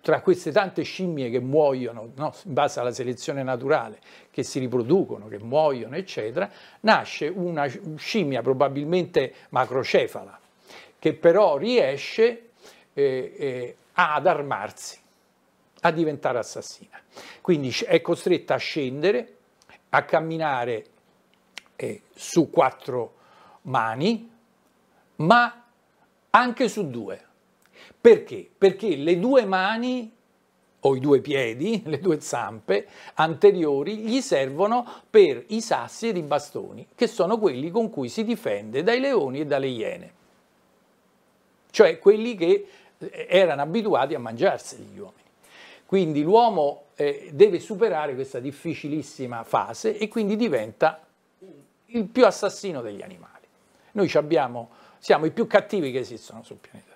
B: tra queste tante scimmie che muoiono no, in base alla selezione naturale, che si riproducono, che muoiono, eccetera, nasce una scimmia probabilmente macrocefala, che però riesce eh, eh, ad armarsi, a diventare assassina. Quindi è costretta a scendere, a camminare eh, su quattro mani, ma anche su due perché? Perché le due mani o i due piedi, le due zampe anteriori, gli servono per i sassi ed i bastoni, che sono quelli con cui si difende dai leoni e dalle iene. Cioè quelli che eh, erano abituati a mangiarsi gli uomini. Quindi l'uomo eh, deve superare questa difficilissima fase e quindi diventa il più assassino degli animali. Noi abbiamo, siamo i più cattivi che esistono sul pianeta.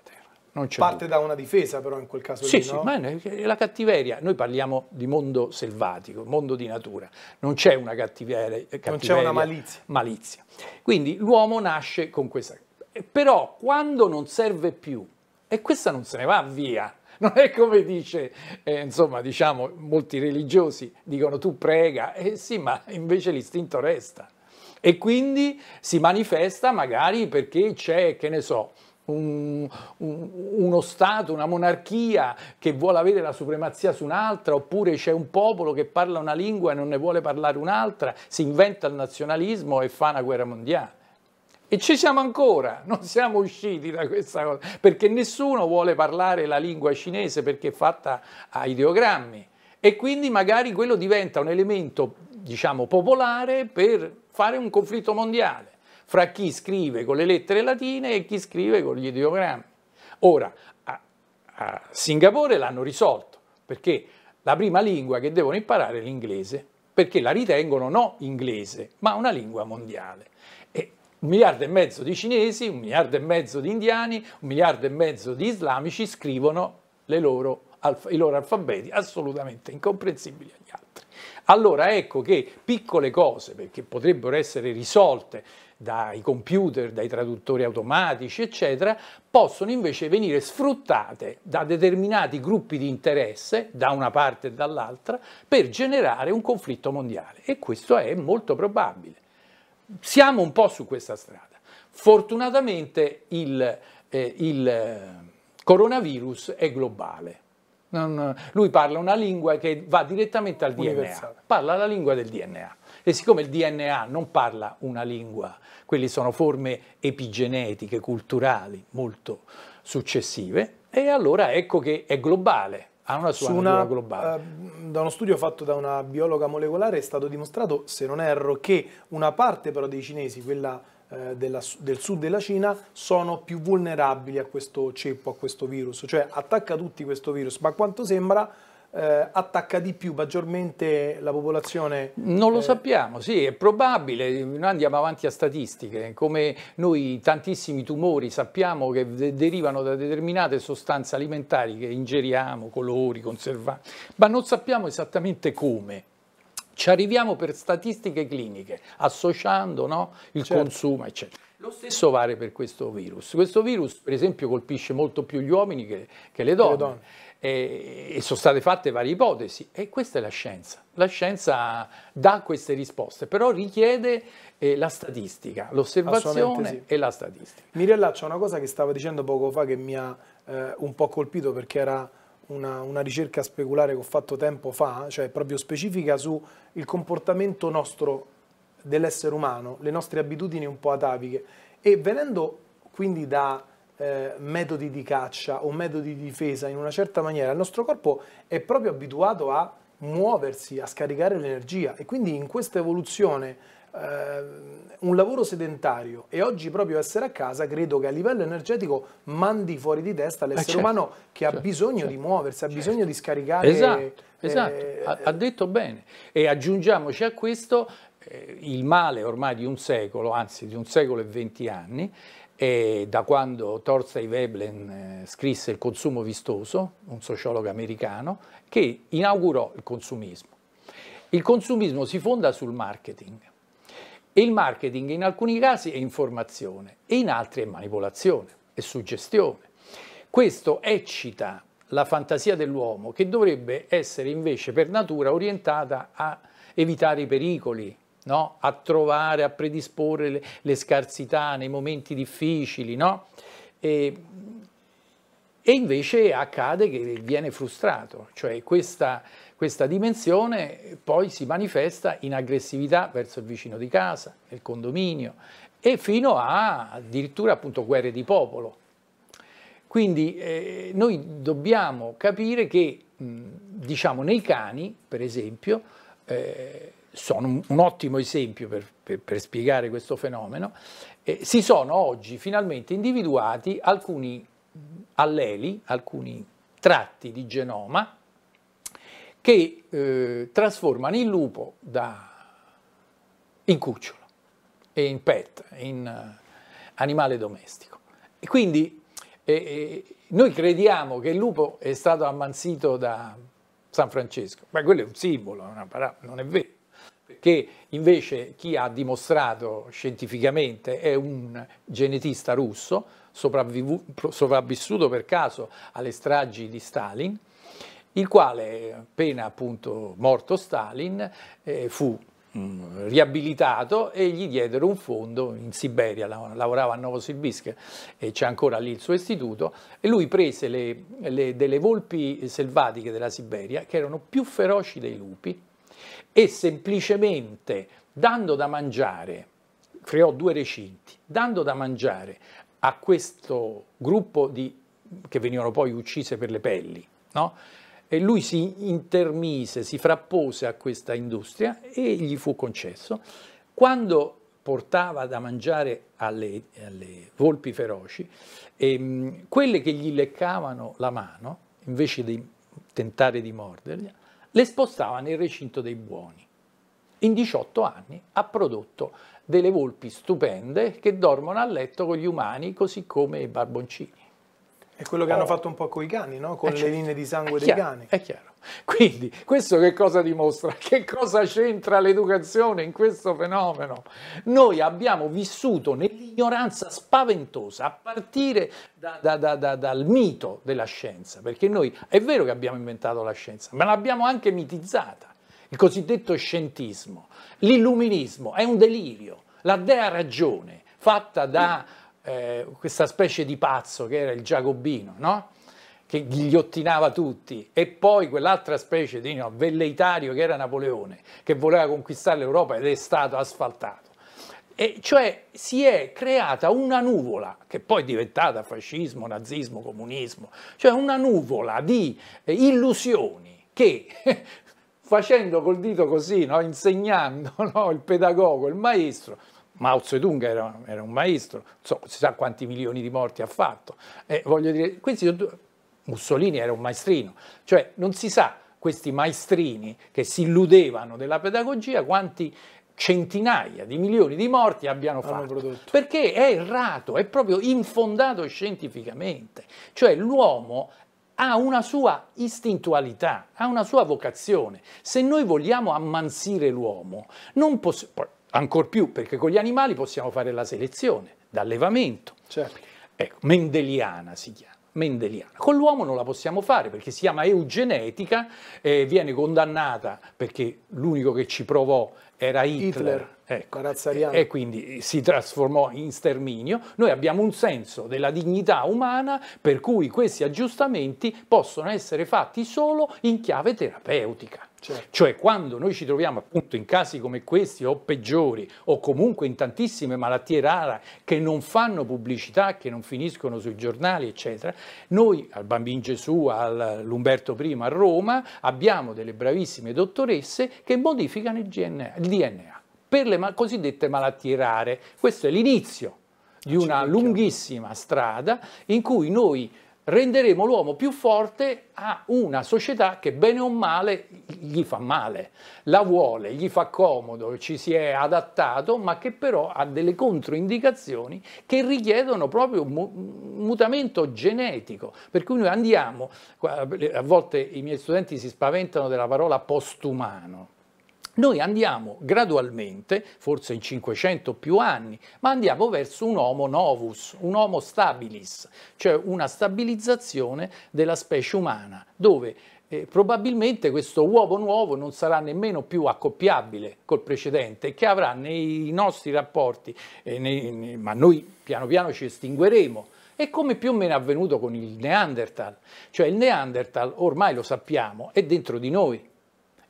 A: Parte da una difesa però in quel caso sì, lì, sì, no? ma
B: è la cattiveria, noi parliamo di mondo selvatico, mondo di natura, non c'è una cattiveria, cattiveria eh, non c'è una malizia. malizia. Quindi l'uomo nasce con questa... Eh, però quando non serve più, e questa non se ne va via, non è come dice, eh, insomma, diciamo, molti religiosi dicono tu prega, eh sì, ma invece l'istinto resta. E quindi si manifesta magari perché c'è, che ne so, un, un, uno Stato, una monarchia che vuole avere la supremazia su un'altra, oppure c'è un popolo che parla una lingua e non ne vuole parlare un'altra, si inventa il nazionalismo e fa una guerra mondiale. E ci siamo ancora, non siamo usciti da questa cosa, perché nessuno vuole parlare la lingua cinese perché è fatta a ideogrammi. E quindi magari quello diventa un elemento, diciamo, popolare per fare un conflitto mondiale fra chi scrive con le lettere latine e chi scrive con gli ideogrammi. Ora, a, a Singapore l'hanno risolto, perché la prima lingua che devono imparare è l'inglese, perché la ritengono non inglese, ma una lingua mondiale. E un miliardo e mezzo di cinesi, un miliardo e mezzo di indiani, un miliardo e mezzo di islamici scrivono loro, i loro alfabeti assolutamente incomprensibili agli altri. Allora ecco che piccole cose, perché potrebbero essere risolte dai computer, dai traduttori automatici, eccetera, possono invece venire sfruttate da determinati gruppi di interesse, da una parte e dall'altra, per generare un conflitto mondiale. E questo è molto probabile. Siamo un po' su questa strada. Fortunatamente il, eh, il eh, coronavirus è globale. Non, lui parla una lingua che va direttamente al DNA, parla la lingua del DNA. E siccome il DNA non parla una lingua, quelle sono forme epigenetiche, culturali molto successive, e allora ecco che è globale, ha una sua una, globale.
A: Uh, da uno studio fatto da una biologa molecolare è stato dimostrato, se non erro, che una parte però dei cinesi, quella eh, della, del sud della Cina sono più vulnerabili a questo ceppo, a questo virus, cioè attacca tutti questo virus, ma a quanto sembra eh, attacca di più maggiormente la popolazione?
B: Non lo eh... sappiamo, sì, è probabile, noi andiamo avanti a statistiche, come noi tantissimi tumori sappiamo che de derivano da determinate sostanze alimentari che ingeriamo, colori, conservanti, ma non sappiamo esattamente come. Ci arriviamo per statistiche cliniche, associando no, il certo. consumo, eccetera. Lo stesso vale per questo virus. Questo virus, per esempio, colpisce molto più gli uomini che, che le donne. Le donne e, sono state fatte varie ipotesi e questa è la scienza. La scienza dà queste risposte, però richiede eh, la statistica, l'osservazione sì. e la statistica.
A: Mirella, c'è una cosa che stavo dicendo poco fa che mi ha eh, un po' colpito perché era una, una, ricerca speculare che ho fatto tempo fa, cioè proprio specifica sul comportamento nostro dell'essere umano, le nostre abitudini un po' ataviche e venendo quindi da eh, metodi di caccia o metodi di difesa in una certa maniera, il nostro corpo è proprio abituato a muoversi, a scaricare l'energia e quindi in questa evoluzione eh, un lavoro sedentario e oggi proprio essere a casa credo che a livello energetico mandi fuori di testa eh, l'essere eh, umano che certo, ha bisogno certo, di muoversi, ha certo. bisogno di scaricare. Esatto, eh, esatto.
B: Ha, ha detto bene e aggiungiamoci a questo eh, il male ormai di un secolo, anzi di un secolo e venti anni, e da quando Thorstein Veblen eh, scrisse Il consumo vistoso, un sociologo americano, che inaugurò il consumismo. Il consumismo si fonda sul marketing e il marketing in alcuni casi è informazione e in altri è manipolazione, è suggestione. Questo eccita la fantasia dell'uomo che dovrebbe essere invece per natura orientata a evitare i pericoli, no? a trovare, a predisporre le, le, scarsità nei momenti difficili. No? E, e invece accade che viene frustrato, cioè questa, questa, dimensione poi si manifesta in aggressività verso il vicino di casa, nel condominio e fino a addirittura appunto guerre di popolo. Quindi eh, noi dobbiamo capire che mh, diciamo nei cani, per esempio, eh, sono un, un ottimo esempio per, per, per spiegare questo fenomeno, eh, si sono oggi finalmente individuati alcuni alleli, alcuni tratti di genoma che eh, trasformano il lupo da, in cucciolo, in pet, in uh, animale domestico. E quindi eh, eh, noi crediamo che il lupo è stato ammansito da San Francesco, ma quello è un simbolo, è parola, non è vero che invece chi ha dimostrato scientificamente è un genetista russo, sopravvissuto per caso alle stragi di Stalin, il quale, appena appunto morto Stalin, eh, fu mh, mm, riabilitato e gli diedero un fondo in Siberia, lavorava a Novosibirsk e c'è ancora lì il suo istituto, e lui prese le, le, delle volpi selvatiche della Siberia, che erano più feroci dei lupi, e semplicemente dando da mangiare, creò due recinti, dando da mangiare a questo gruppo di, che venivano poi uccise per le pelli, no? e lui si intermise, si frappose a questa industria e gli fu concesso. Quando portava da mangiare alle, alle volpi feroci, ehm, quelle che gli leccavano la mano, invece di tentare di morderla, le spostava nel recinto dei buoni. In 18 anni ha prodotto delle volpi stupende che dormono a letto con gli umani, così come i barboncini.
A: È quello che oh. hanno fatto un po' con i cani, no? con è le certo. linee di sangue è dei chiaro, cani.
B: È chiaro. Quindi questo che cosa dimostra? Che cosa c'entra l'educazione in questo fenomeno? Noi abbiamo vissuto nell'ignoranza spaventosa a partire da, da, da, dal mito della scienza, perché noi è vero che abbiamo inventato la scienza, ma l'abbiamo anche mitizzata. Il cosiddetto scientismo, l'illuminismo è un delirio, la dea ragione fatta da eh, questa specie di pazzo che era il Giacobino, no? che ghigliottinava tutti, e poi quell'altra specie di no, velleitario che era Napoleone, che voleva conquistare l'Europa ed è stato asfaltato. E cioè si è creata una nuvola, che poi è diventata fascismo, nazismo, comunismo, cioè una nuvola di eh, illusioni che facendo col dito così, no, insegnando no, il pedagogo, il maestro, Mao Zedong era, era un maestro, non so, si sa quanti milioni di morti ha fatto, eh, dire, questi sono due, Mussolini era un maestrino, cioè non si sa questi maestrini che si illudevano della pedagogia quanti centinaia di milioni di morti abbiano fatto, prodotto. perché è errato, è proprio infondato scientificamente, cioè l'uomo ha una sua istintualità, ha una sua vocazione. Se noi vogliamo ammansire l'uomo, non possiamo, ancor più perché con gli animali possiamo fare la selezione, d'allevamento. Certo. Ecco, mendeliana si chiama mendeliana. Con l'uomo non la possiamo fare perché si chiama eugenetica, eh, viene condannata perché l'unico che ci provò era Hitler. Hitler. Ecco. E quindi si trasformò in sterminio. Noi abbiamo un senso della dignità umana per cui questi aggiustamenti possono essere fatti solo in chiave terapeutica. Certo. Cioè quando noi ci troviamo appunto in casi come questi o peggiori o comunque in tantissime malattie rare che non fanno pubblicità, che non finiscono sui giornali eccetera, noi al Bambino Gesù, all'Umberto I a Roma abbiamo delle bravissime dottoresse che modificano il, GN, il DNA per le cosiddette malattie rare. Questo è l'inizio di ah, una lunghissima strada in cui noi renderemo l'uomo più forte a una società che bene o male gli fa male, la vuole, gli fa comodo, ci si è adattato, ma che però ha delle controindicazioni che richiedono proprio un mutamento genetico. Per cui noi andiamo, a volte i miei studenti si spaventano della parola postumano noi andiamo gradualmente, forse in 500 più anni, ma andiamo verso un homo novus, un homo stabilis, cioè una stabilizzazione della specie umana, dove eh, probabilmente questo uovo nuovo non sarà nemmeno più accoppiabile col precedente, che avrà nei nostri rapporti, eh, nei, nei, ma noi piano piano ci estingueremo, e come più o meno è avvenuto con il Neanderthal, cioè il Neanderthal ormai lo sappiamo, è dentro di noi,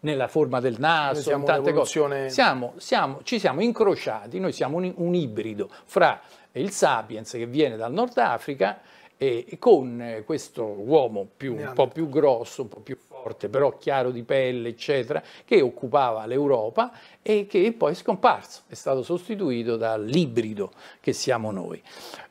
B: nella forma del naso, siamo tante cose. Siamo, siamo, ci siamo incrociati, noi siamo un, un ibrido fra il sapiens che viene dal Nord Africa e con eh, questo uomo più, un po' più grosso, un po' più forte, però chiaro di pelle, eccetera, che occupava l'Europa e che poi è scomparso, è stato sostituito dall'ibrido che siamo noi.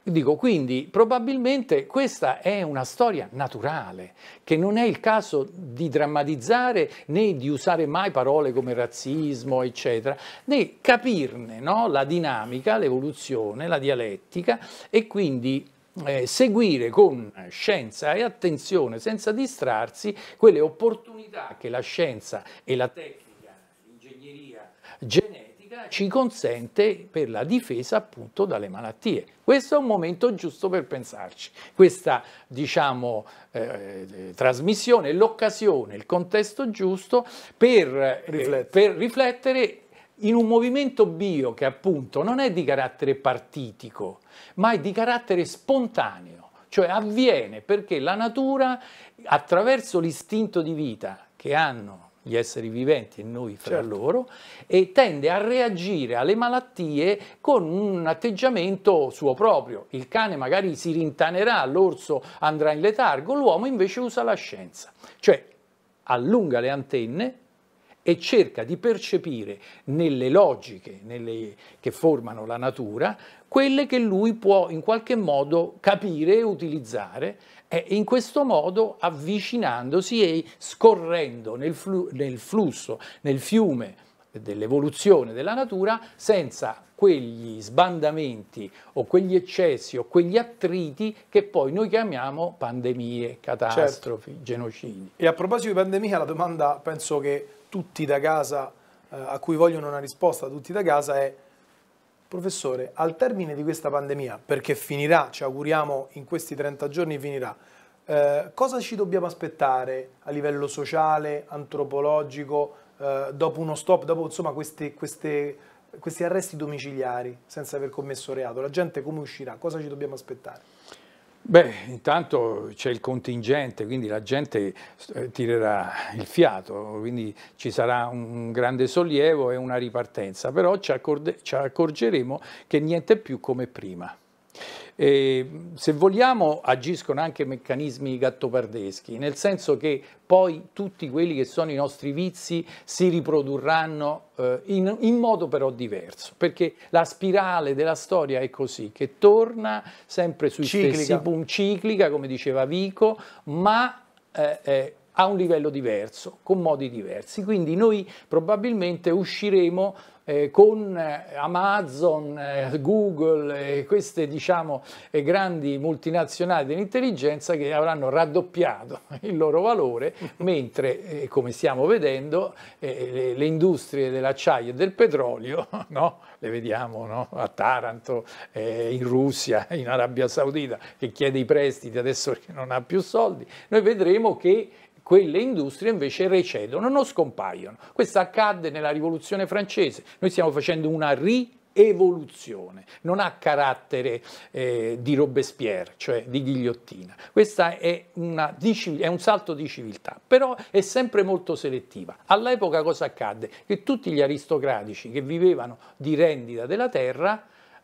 B: Dico, quindi probabilmente questa è una storia naturale, che non è il caso di drammatizzare né di usare mai parole come razzismo, eccetera, né capirne no? la dinamica, l'evoluzione, la dialettica e quindi eh, seguire con eh. scienza e attenzione, senza distrarsi, quelle opportunità che la scienza e la tecnica, l'ingegneria genetica ci consente per la difesa appunto dalle malattie. Questo è un momento giusto per pensarci. Questa diciamo, eh, trasmissione l'occasione, il contesto giusto per, eh, per riflettere in un movimento bio che appunto non è di carattere partitico, ma è di carattere spontaneo, cioè avviene perché la natura, attraverso l'istinto di vita che hanno gli esseri viventi e noi fra certo. loro, e tende a reagire alle malattie con un atteggiamento suo proprio. Il cane magari si rintanerà, l'orso andrà in letargo, l'uomo invece usa la scienza, cioè allunga le antenne e cerca di percepire nelle logiche nelle, che formano la natura quelle che lui può in qualche modo capire e utilizzare e in questo modo avvicinandosi e scorrendo nel, flu, nel flusso, nel fiume dell'evoluzione della natura senza quegli sbandamenti o quegli eccessi o quegli attriti che poi noi chiamiamo pandemie, catastrofi, certo. genocidi.
A: E a proposito di pandemia, la domanda penso che tutti da casa, eh, a cui vogliono una risposta tutti da casa è professore, al termine di questa pandemia, perché finirà, ci auguriamo in questi 30 giorni finirà, eh, cosa ci dobbiamo aspettare a livello sociale, antropologico, eh, dopo uno stop, dopo insomma queste, queste, questi arresti domiciliari senza aver commesso reato? La gente come uscirà? Cosa ci dobbiamo aspettare?
B: Beh, intanto c'è il contingente, quindi la gente eh, tirerà il fiato, quindi ci sarà un grande sollievo e una ripartenza, però ci, accorgeremo che niente è più come prima eh, se vogliamo, agiscono anche meccanismi gattopardeschi, nel senso che poi tutti quelli che sono i nostri vizi si riprodurranno eh, in, in, modo però diverso, perché la spirale della storia è così, che torna sempre sui ciclica. stessi punti, ciclica, come diceva Vico, ma... Eh, eh, a un livello diverso, con modi diversi. Quindi noi probabilmente usciremo eh, con eh, Amazon, eh, Google, eh, queste diciamo eh, grandi multinazionali dell'intelligenza che avranno raddoppiato il loro valore, mentre eh, come stiamo vedendo le, le, industrie dell'acciaio e del petrolio, no? le vediamo no? a Taranto, in Russia, in Arabia Saudita, che chiede i prestiti adesso che non ha più soldi, noi vedremo che quelle industrie invece recedono, non scompaiono. Questo accadde nella rivoluzione francese, noi stiamo facendo una rivoluzione evoluzione, non ha carattere eh, di Robespierre, cioè di ghigliottina. Questo è, è, un salto di civiltà, però è sempre molto selettiva. All'epoca cosa accadde? Che tutti gli aristocratici che vivevano di rendita della terra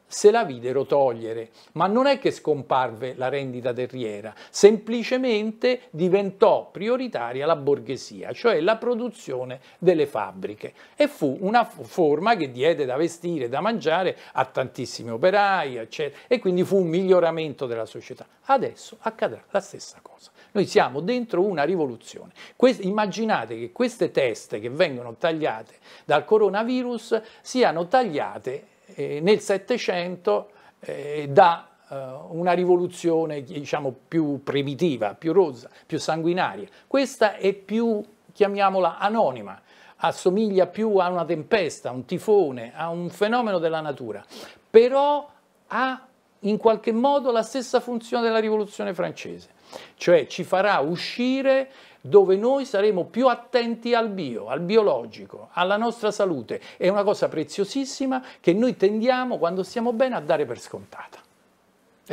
B: se la videro togliere, ma non è che scomparve la rendita terriera, semplicemente diventò prioritaria la borghesia, cioè la produzione delle fabbriche e fu una forma che diede da vestire, da mangiare a tantissimi operai, eccetera, e quindi fu un miglioramento della società. Adesso accadrà la stessa cosa. Noi siamo dentro una rivoluzione. Que- immaginate che queste teste che vengono tagliate dal coronavirus siano tagliate eh, nel Settecento eh, da eh, una rivoluzione diciamo, più primitiva, più rozza, più sanguinaria. Questa è più, chiamiamola, anonima, assomiglia più a una tempesta, a un tifone, a un fenomeno della natura, però ha in qualche modo la stessa funzione della rivoluzione francese, cioè ci farà uscire dove noi saremo più attenti al bio, al biologico, alla nostra salute. È una cosa preziosissima che noi tendiamo quando stiamo bene a dare per scontata.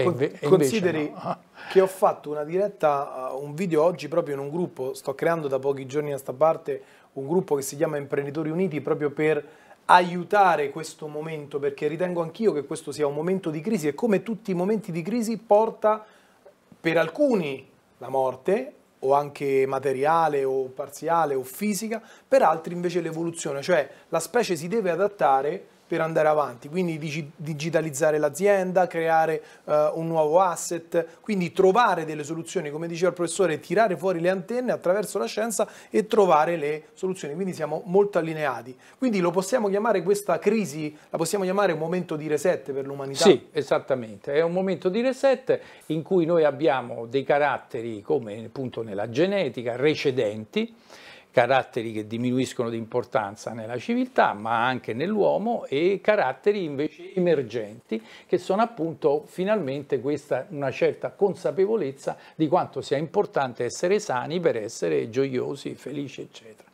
B: Con, consideri
A: no. che ho fatto una diretta, un video oggi proprio in un gruppo, sto creando da pochi giorni a sta parte un gruppo che si chiama Imprenditori Uniti proprio per aiutare questo momento perché ritengo anch'io che questo sia un momento di crisi e come tutti i momenti di crisi porta per alcuni la morte, o anche materiale o parziale o fisica, per altri invece l'evoluzione, cioè la specie si deve adattare per andare avanti, quindi dig- digitalizzare l'azienda, creare eh, un nuovo asset, quindi trovare delle soluzioni, come diceva il professore, tirare fuori le antenne attraverso la scienza e trovare le soluzioni, quindi siamo molto allineati. Quindi lo possiamo chiamare questa crisi, la possiamo chiamare un momento di reset per l'umanità? Sì, esattamente, è un momento di reset in cui noi abbiamo dei
B: caratteri come appunto nella genetica recedenti, caratteri che diminuiscono di importanza nella civiltà ma anche nell'uomo e caratteri invece emergenti che sono appunto finalmente questa una certa consapevolezza di quanto sia importante essere sani per essere gioiosi, felici eccetera.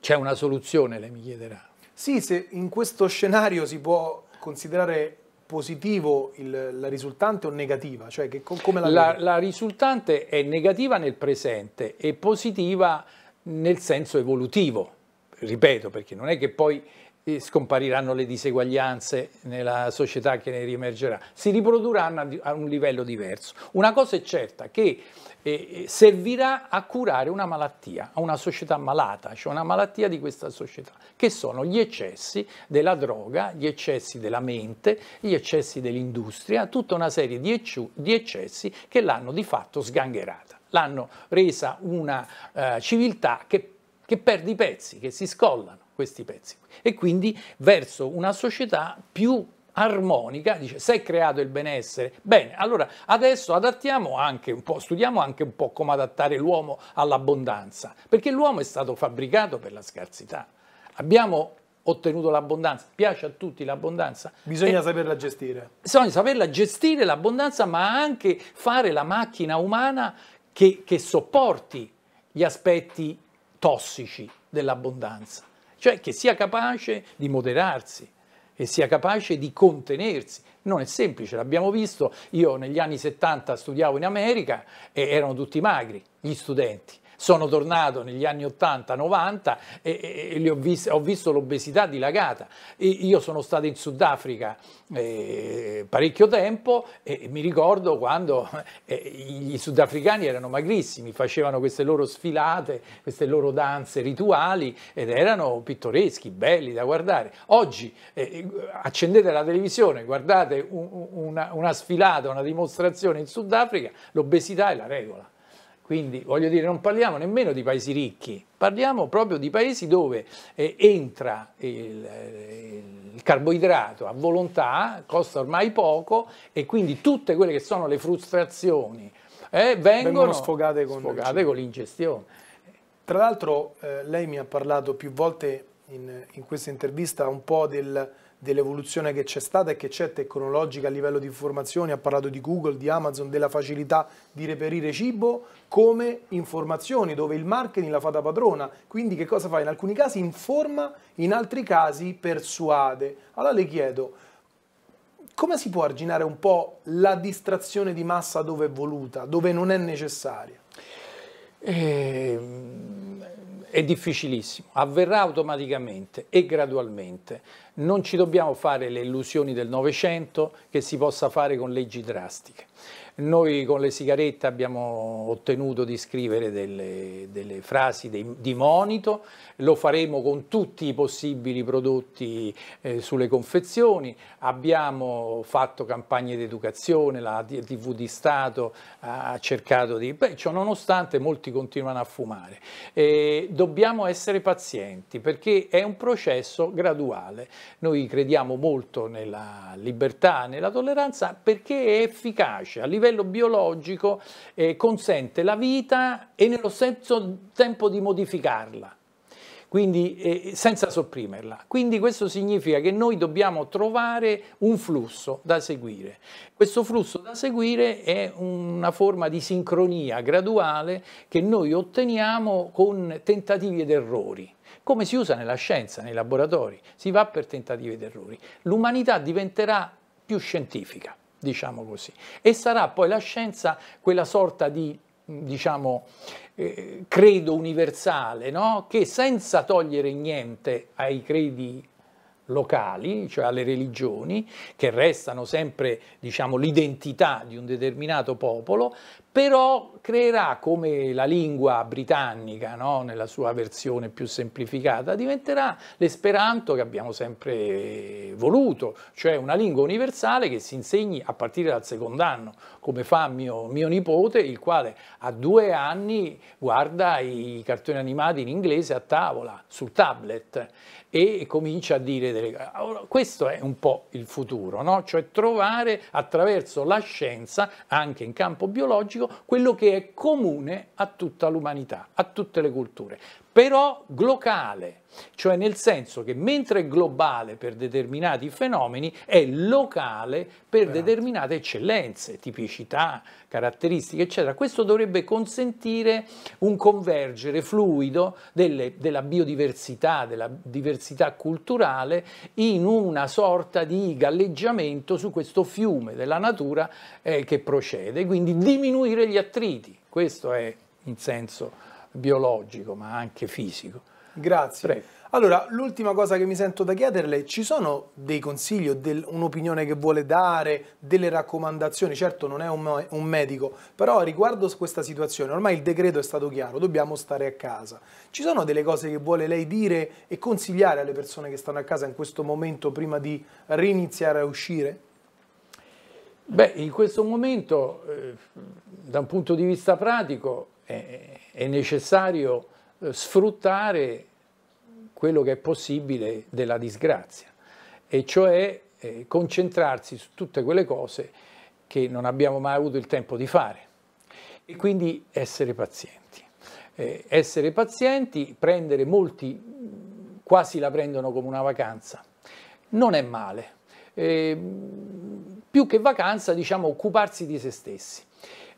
B: c'è una soluzione, lei mi chiederà.
A: Sì, se in questo scenario si può considerare positivo il, la risultante o negativa? Cioè che, come la, la,
B: la risultante è negativa nel presente e positiva nel senso evolutivo, ripeto, perché non è che poi eh, scompariranno le diseguaglianze nella società che ne riemergerà, si riprodurranno a un livello diverso. Una cosa è certa, che eh, servirà a curare una malattia, a una società malata, cioè una malattia di questa società, che sono gli eccessi della droga, gli eccessi della mente, gli eccessi dell'industria, tutta una serie di, ecc di eccessi che l'hanno di fatto sgangherata, l'hanno resa una eh, civiltà che, che perde i pezzi, che si scollano questi pezzi e quindi verso una società più armonica, dice se è creato il benessere, bene, allora adesso adattiamo anche un po', studiamo anche un po' come adattare l'uomo all'abbondanza, perché l'uomo è stato fabbricato per la scarsità. Abbiamo ottenuto l'abbondanza, piace a tutti l'abbondanza. Bisogna e eh,
A: saperla gestire.
B: Bisogna saperla gestire l'abbondanza, ma anche fare la macchina umana che, che sopporti gli aspetti tossici dell'abbondanza, cioè che sia capace di moderarsi e sia capace di contenersi. Non è semplice, l'abbiamo visto, io negli anni 70 studiavo in America e erano tutti magri gli studenti, sono tornato negli anni 80-90 e, e ho, visto, ho, visto l'obesità dilagata. E io sono stato in Sudafrica eh, parecchio tempo e mi ricordo quando eh, i sudafricani erano magrissimi, facevano queste loro sfilate, queste loro danze rituali ed erano pittoreschi, belli da guardare. Oggi eh, accendete la televisione, guardate un, una, una sfilata, una dimostrazione in Sudafrica, l'obesità è la regola. Quindi voglio dire, non parliamo nemmeno di paesi ricchi, parliamo proprio di paesi dove eh, entra il, eh, il, carboidrato a volontà, costa ormai poco e quindi tutte quelle che sono le frustrazioni
A: eh, vengono, vengono, sfogate con, sfogate con l'ingestione. Tra l'altro eh, lei mi ha parlato più volte in, in questa intervista un po' del dell'evoluzione che c'è stata e che c'è tecnologica a livello di informazioni, ha parlato di Google, di Amazon, della facilità di reperire cibo come informazioni, dove il marketing la fa da padrona. Quindi che cosa fa? In alcuni casi informa, in altri casi persuade. Allora le chiedo, come si può arginare un po' la distrazione di massa dove è voluta, dove non è necessaria? Eh,
B: è difficilissimo, avverrà automaticamente e gradualmente. Non ci dobbiamo fare le illusioni del Novecento che si possa fare con leggi drastiche. Noi con le sigarette abbiamo ottenuto di scrivere delle, delle frasi dei, di monito, lo faremo con tutti i possibili prodotti eh, sulle confezioni, abbiamo fatto campagne di educazione, la TV di Stato ha cercato di... Beh, ciò nonostante molti continuano a fumare. E dobbiamo essere pazienti perché è un processo graduale. Noi crediamo molto nella libertà, nella tolleranza perché è efficace a livello livello biologico eh, consente la vita e nello stesso tempo di modificarla, quindi eh, senza sopprimerla. Quindi questo significa che noi dobbiamo trovare un flusso da seguire. Questo flusso da seguire è una forma di sincronia graduale che noi otteniamo con tentativi ed errori come si usa nella scienza, nei laboratori, si va per tentativi ed errori. L'umanità diventerà più scientifica diciamo così. E sarà poi la scienza quella sorta di diciamo, eh, credo universale, no? che senza togliere niente ai credi locali, cioè alle religioni, che restano sempre diciamo, l'identità di un determinato popolo, però creerà come la lingua britannica, no? nella sua versione più semplificata, diventerà l'esperanto che abbiamo sempre voluto, cioè una lingua universale che si insegni a partire dal secondo anno, come fa mio, mio nipote, il quale a due anni guarda i cartoni animati in inglese a tavola, sul tablet e comincia a dire delle cose. questo è un po' il futuro, no? cioè trovare attraverso la scienza, anche in campo biologico, quello che è comune a tutta l'umanità, a tutte le culture, però locale, cioè nel senso che mentre è globale per determinati fenomeni, è locale per Veramente. determinate eccellenze, tipicità, caratteristiche, eccetera. Questo dovrebbe consentire un convergere fluido delle, della biodiversità, della diversità culturale, in una sorta di galleggiamento su questo fiume della natura eh, che procede, quindi diminuire gli attriti. Questo è in senso biologico ma anche fisico.
A: Grazie. Prego. Allora, l'ultima cosa che mi sento da chiederle, ci sono dei consigli o del, un'opinione che vuole dare, delle raccomandazioni? Certo non è un, un, medico, però riguardo questa situazione, ormai il decreto è stato chiaro, dobbiamo stare a casa. Ci sono delle cose che vuole lei dire e consigliare alle persone che stanno a casa in questo momento prima di riniziare a uscire? Beh, in questo momento, eh,
B: da un punto di vista pratico, è, è necessario eh, sfruttare quello che è possibile della disgrazia, e cioè eh, concentrarsi su tutte quelle cose che non abbiamo mai avuto il tempo di fare e quindi essere pazienti. Eh, essere pazienti, prendere molti, quasi la prendono come una vacanza, non è male. Eh, più che vacanza, diciamo, occuparsi di se stessi,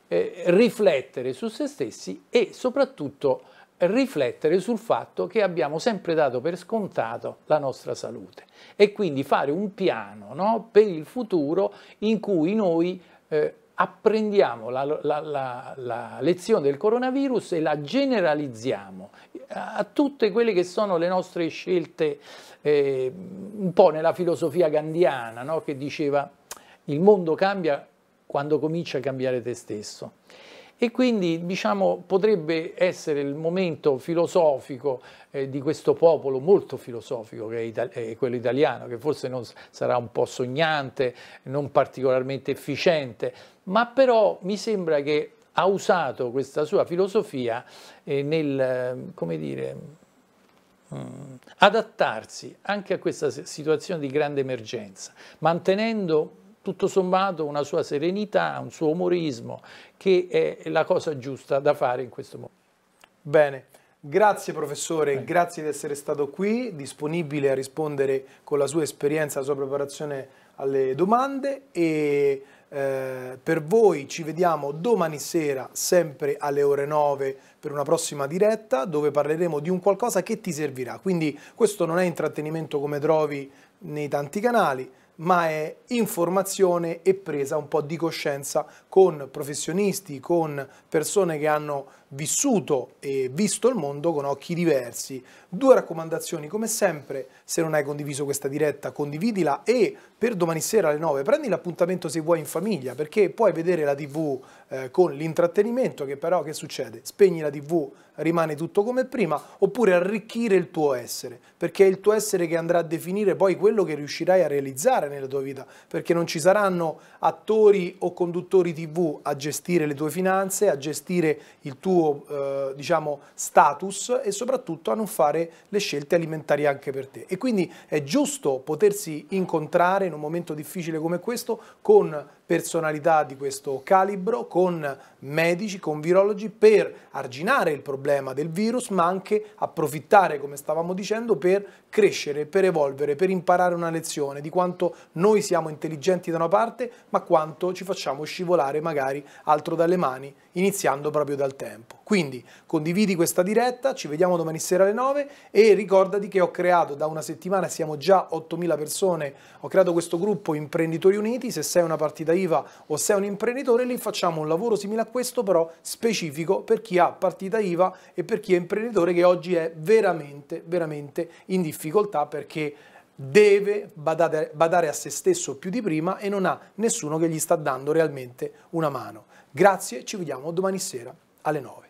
B: eh, riflettere su se stessi e soprattutto riflettere sul fatto che abbiamo sempre dato per scontato la nostra salute e quindi fare un piano no, per il futuro in cui noi eh, apprendiamo la, la, la, la, lezione del coronavirus e la generalizziamo eh, a tutte quelle che sono le nostre scelte eh, un po' nella filosofia gandiana no, che diceva il mondo cambia quando comincia a cambiare te stesso e quindi diciamo, potrebbe essere il momento filosofico eh, di questo popolo molto filosofico che è, itali è eh, quello italiano, che forse non sarà un po' sognante, non particolarmente efficiente, ma però mi sembra che ha usato questa sua filosofia eh, nel, come dire, mm, adattarsi anche a questa situazione di grande emergenza, mantenendo tutto sommato una sua serenità, un suo umorismo,
A: che è la cosa giusta da fare in questo momento. Bene. Grazie professore, Bene. grazie di essere stato qui, disponibile a rispondere con la sua esperienza, la sua preparazione alle domande e eh, per voi ci vediamo domani sera sempre alle ore 9 per una prossima diretta dove parleremo di un qualcosa che ti servirà. Quindi questo non è intrattenimento come trovi nei tanti canali, ma è informazione e presa un po' di coscienza con professionisti, con persone che hanno vissuto e visto il mondo con occhi diversi. Due raccomandazioni, come sempre, se non hai condiviso questa diretta condividila e per domani sera alle 9 prendi l'appuntamento se vuoi in famiglia perché puoi vedere la tv eh, con l'intrattenimento che però che succede? Spegni la tv, rimane tutto come prima, oppure arricchire il tuo essere, perché è il tuo essere che andrà a definire poi quello che riuscirai a realizzare nella tua vita, perché non ci saranno attori o conduttori tv a gestire le tue finanze, a gestire il tuo eh, diciamo, status e soprattutto a non fare le scelte alimentari anche per te. E quindi è giusto potersi incontrare in un momento difficile come questo con personalità di questo calibro con medici, con virologi per arginare il problema del virus ma anche approfittare, come stavamo dicendo, per crescere, per evolvere, per imparare una lezione di quanto noi siamo intelligenti da una parte ma quanto ci facciamo scivolare magari altro dalle mani iniziando proprio dal tempo. Quindi condividi questa diretta, ci vediamo domani sera alle 9 e ricordati che ho creato da una settimana, siamo già 8.000 persone, ho creato questo gruppo Imprenditori Uniti, se sei una partita IVA o se è un imprenditore, lì facciamo un lavoro simile a questo però specifico per chi ha partita IVA e per chi è imprenditore che oggi è veramente, veramente in difficoltà perché deve badare, badare a se stesso più di prima e non ha nessuno che gli sta dando realmente una mano. Grazie, ci vediamo domani sera alle 9.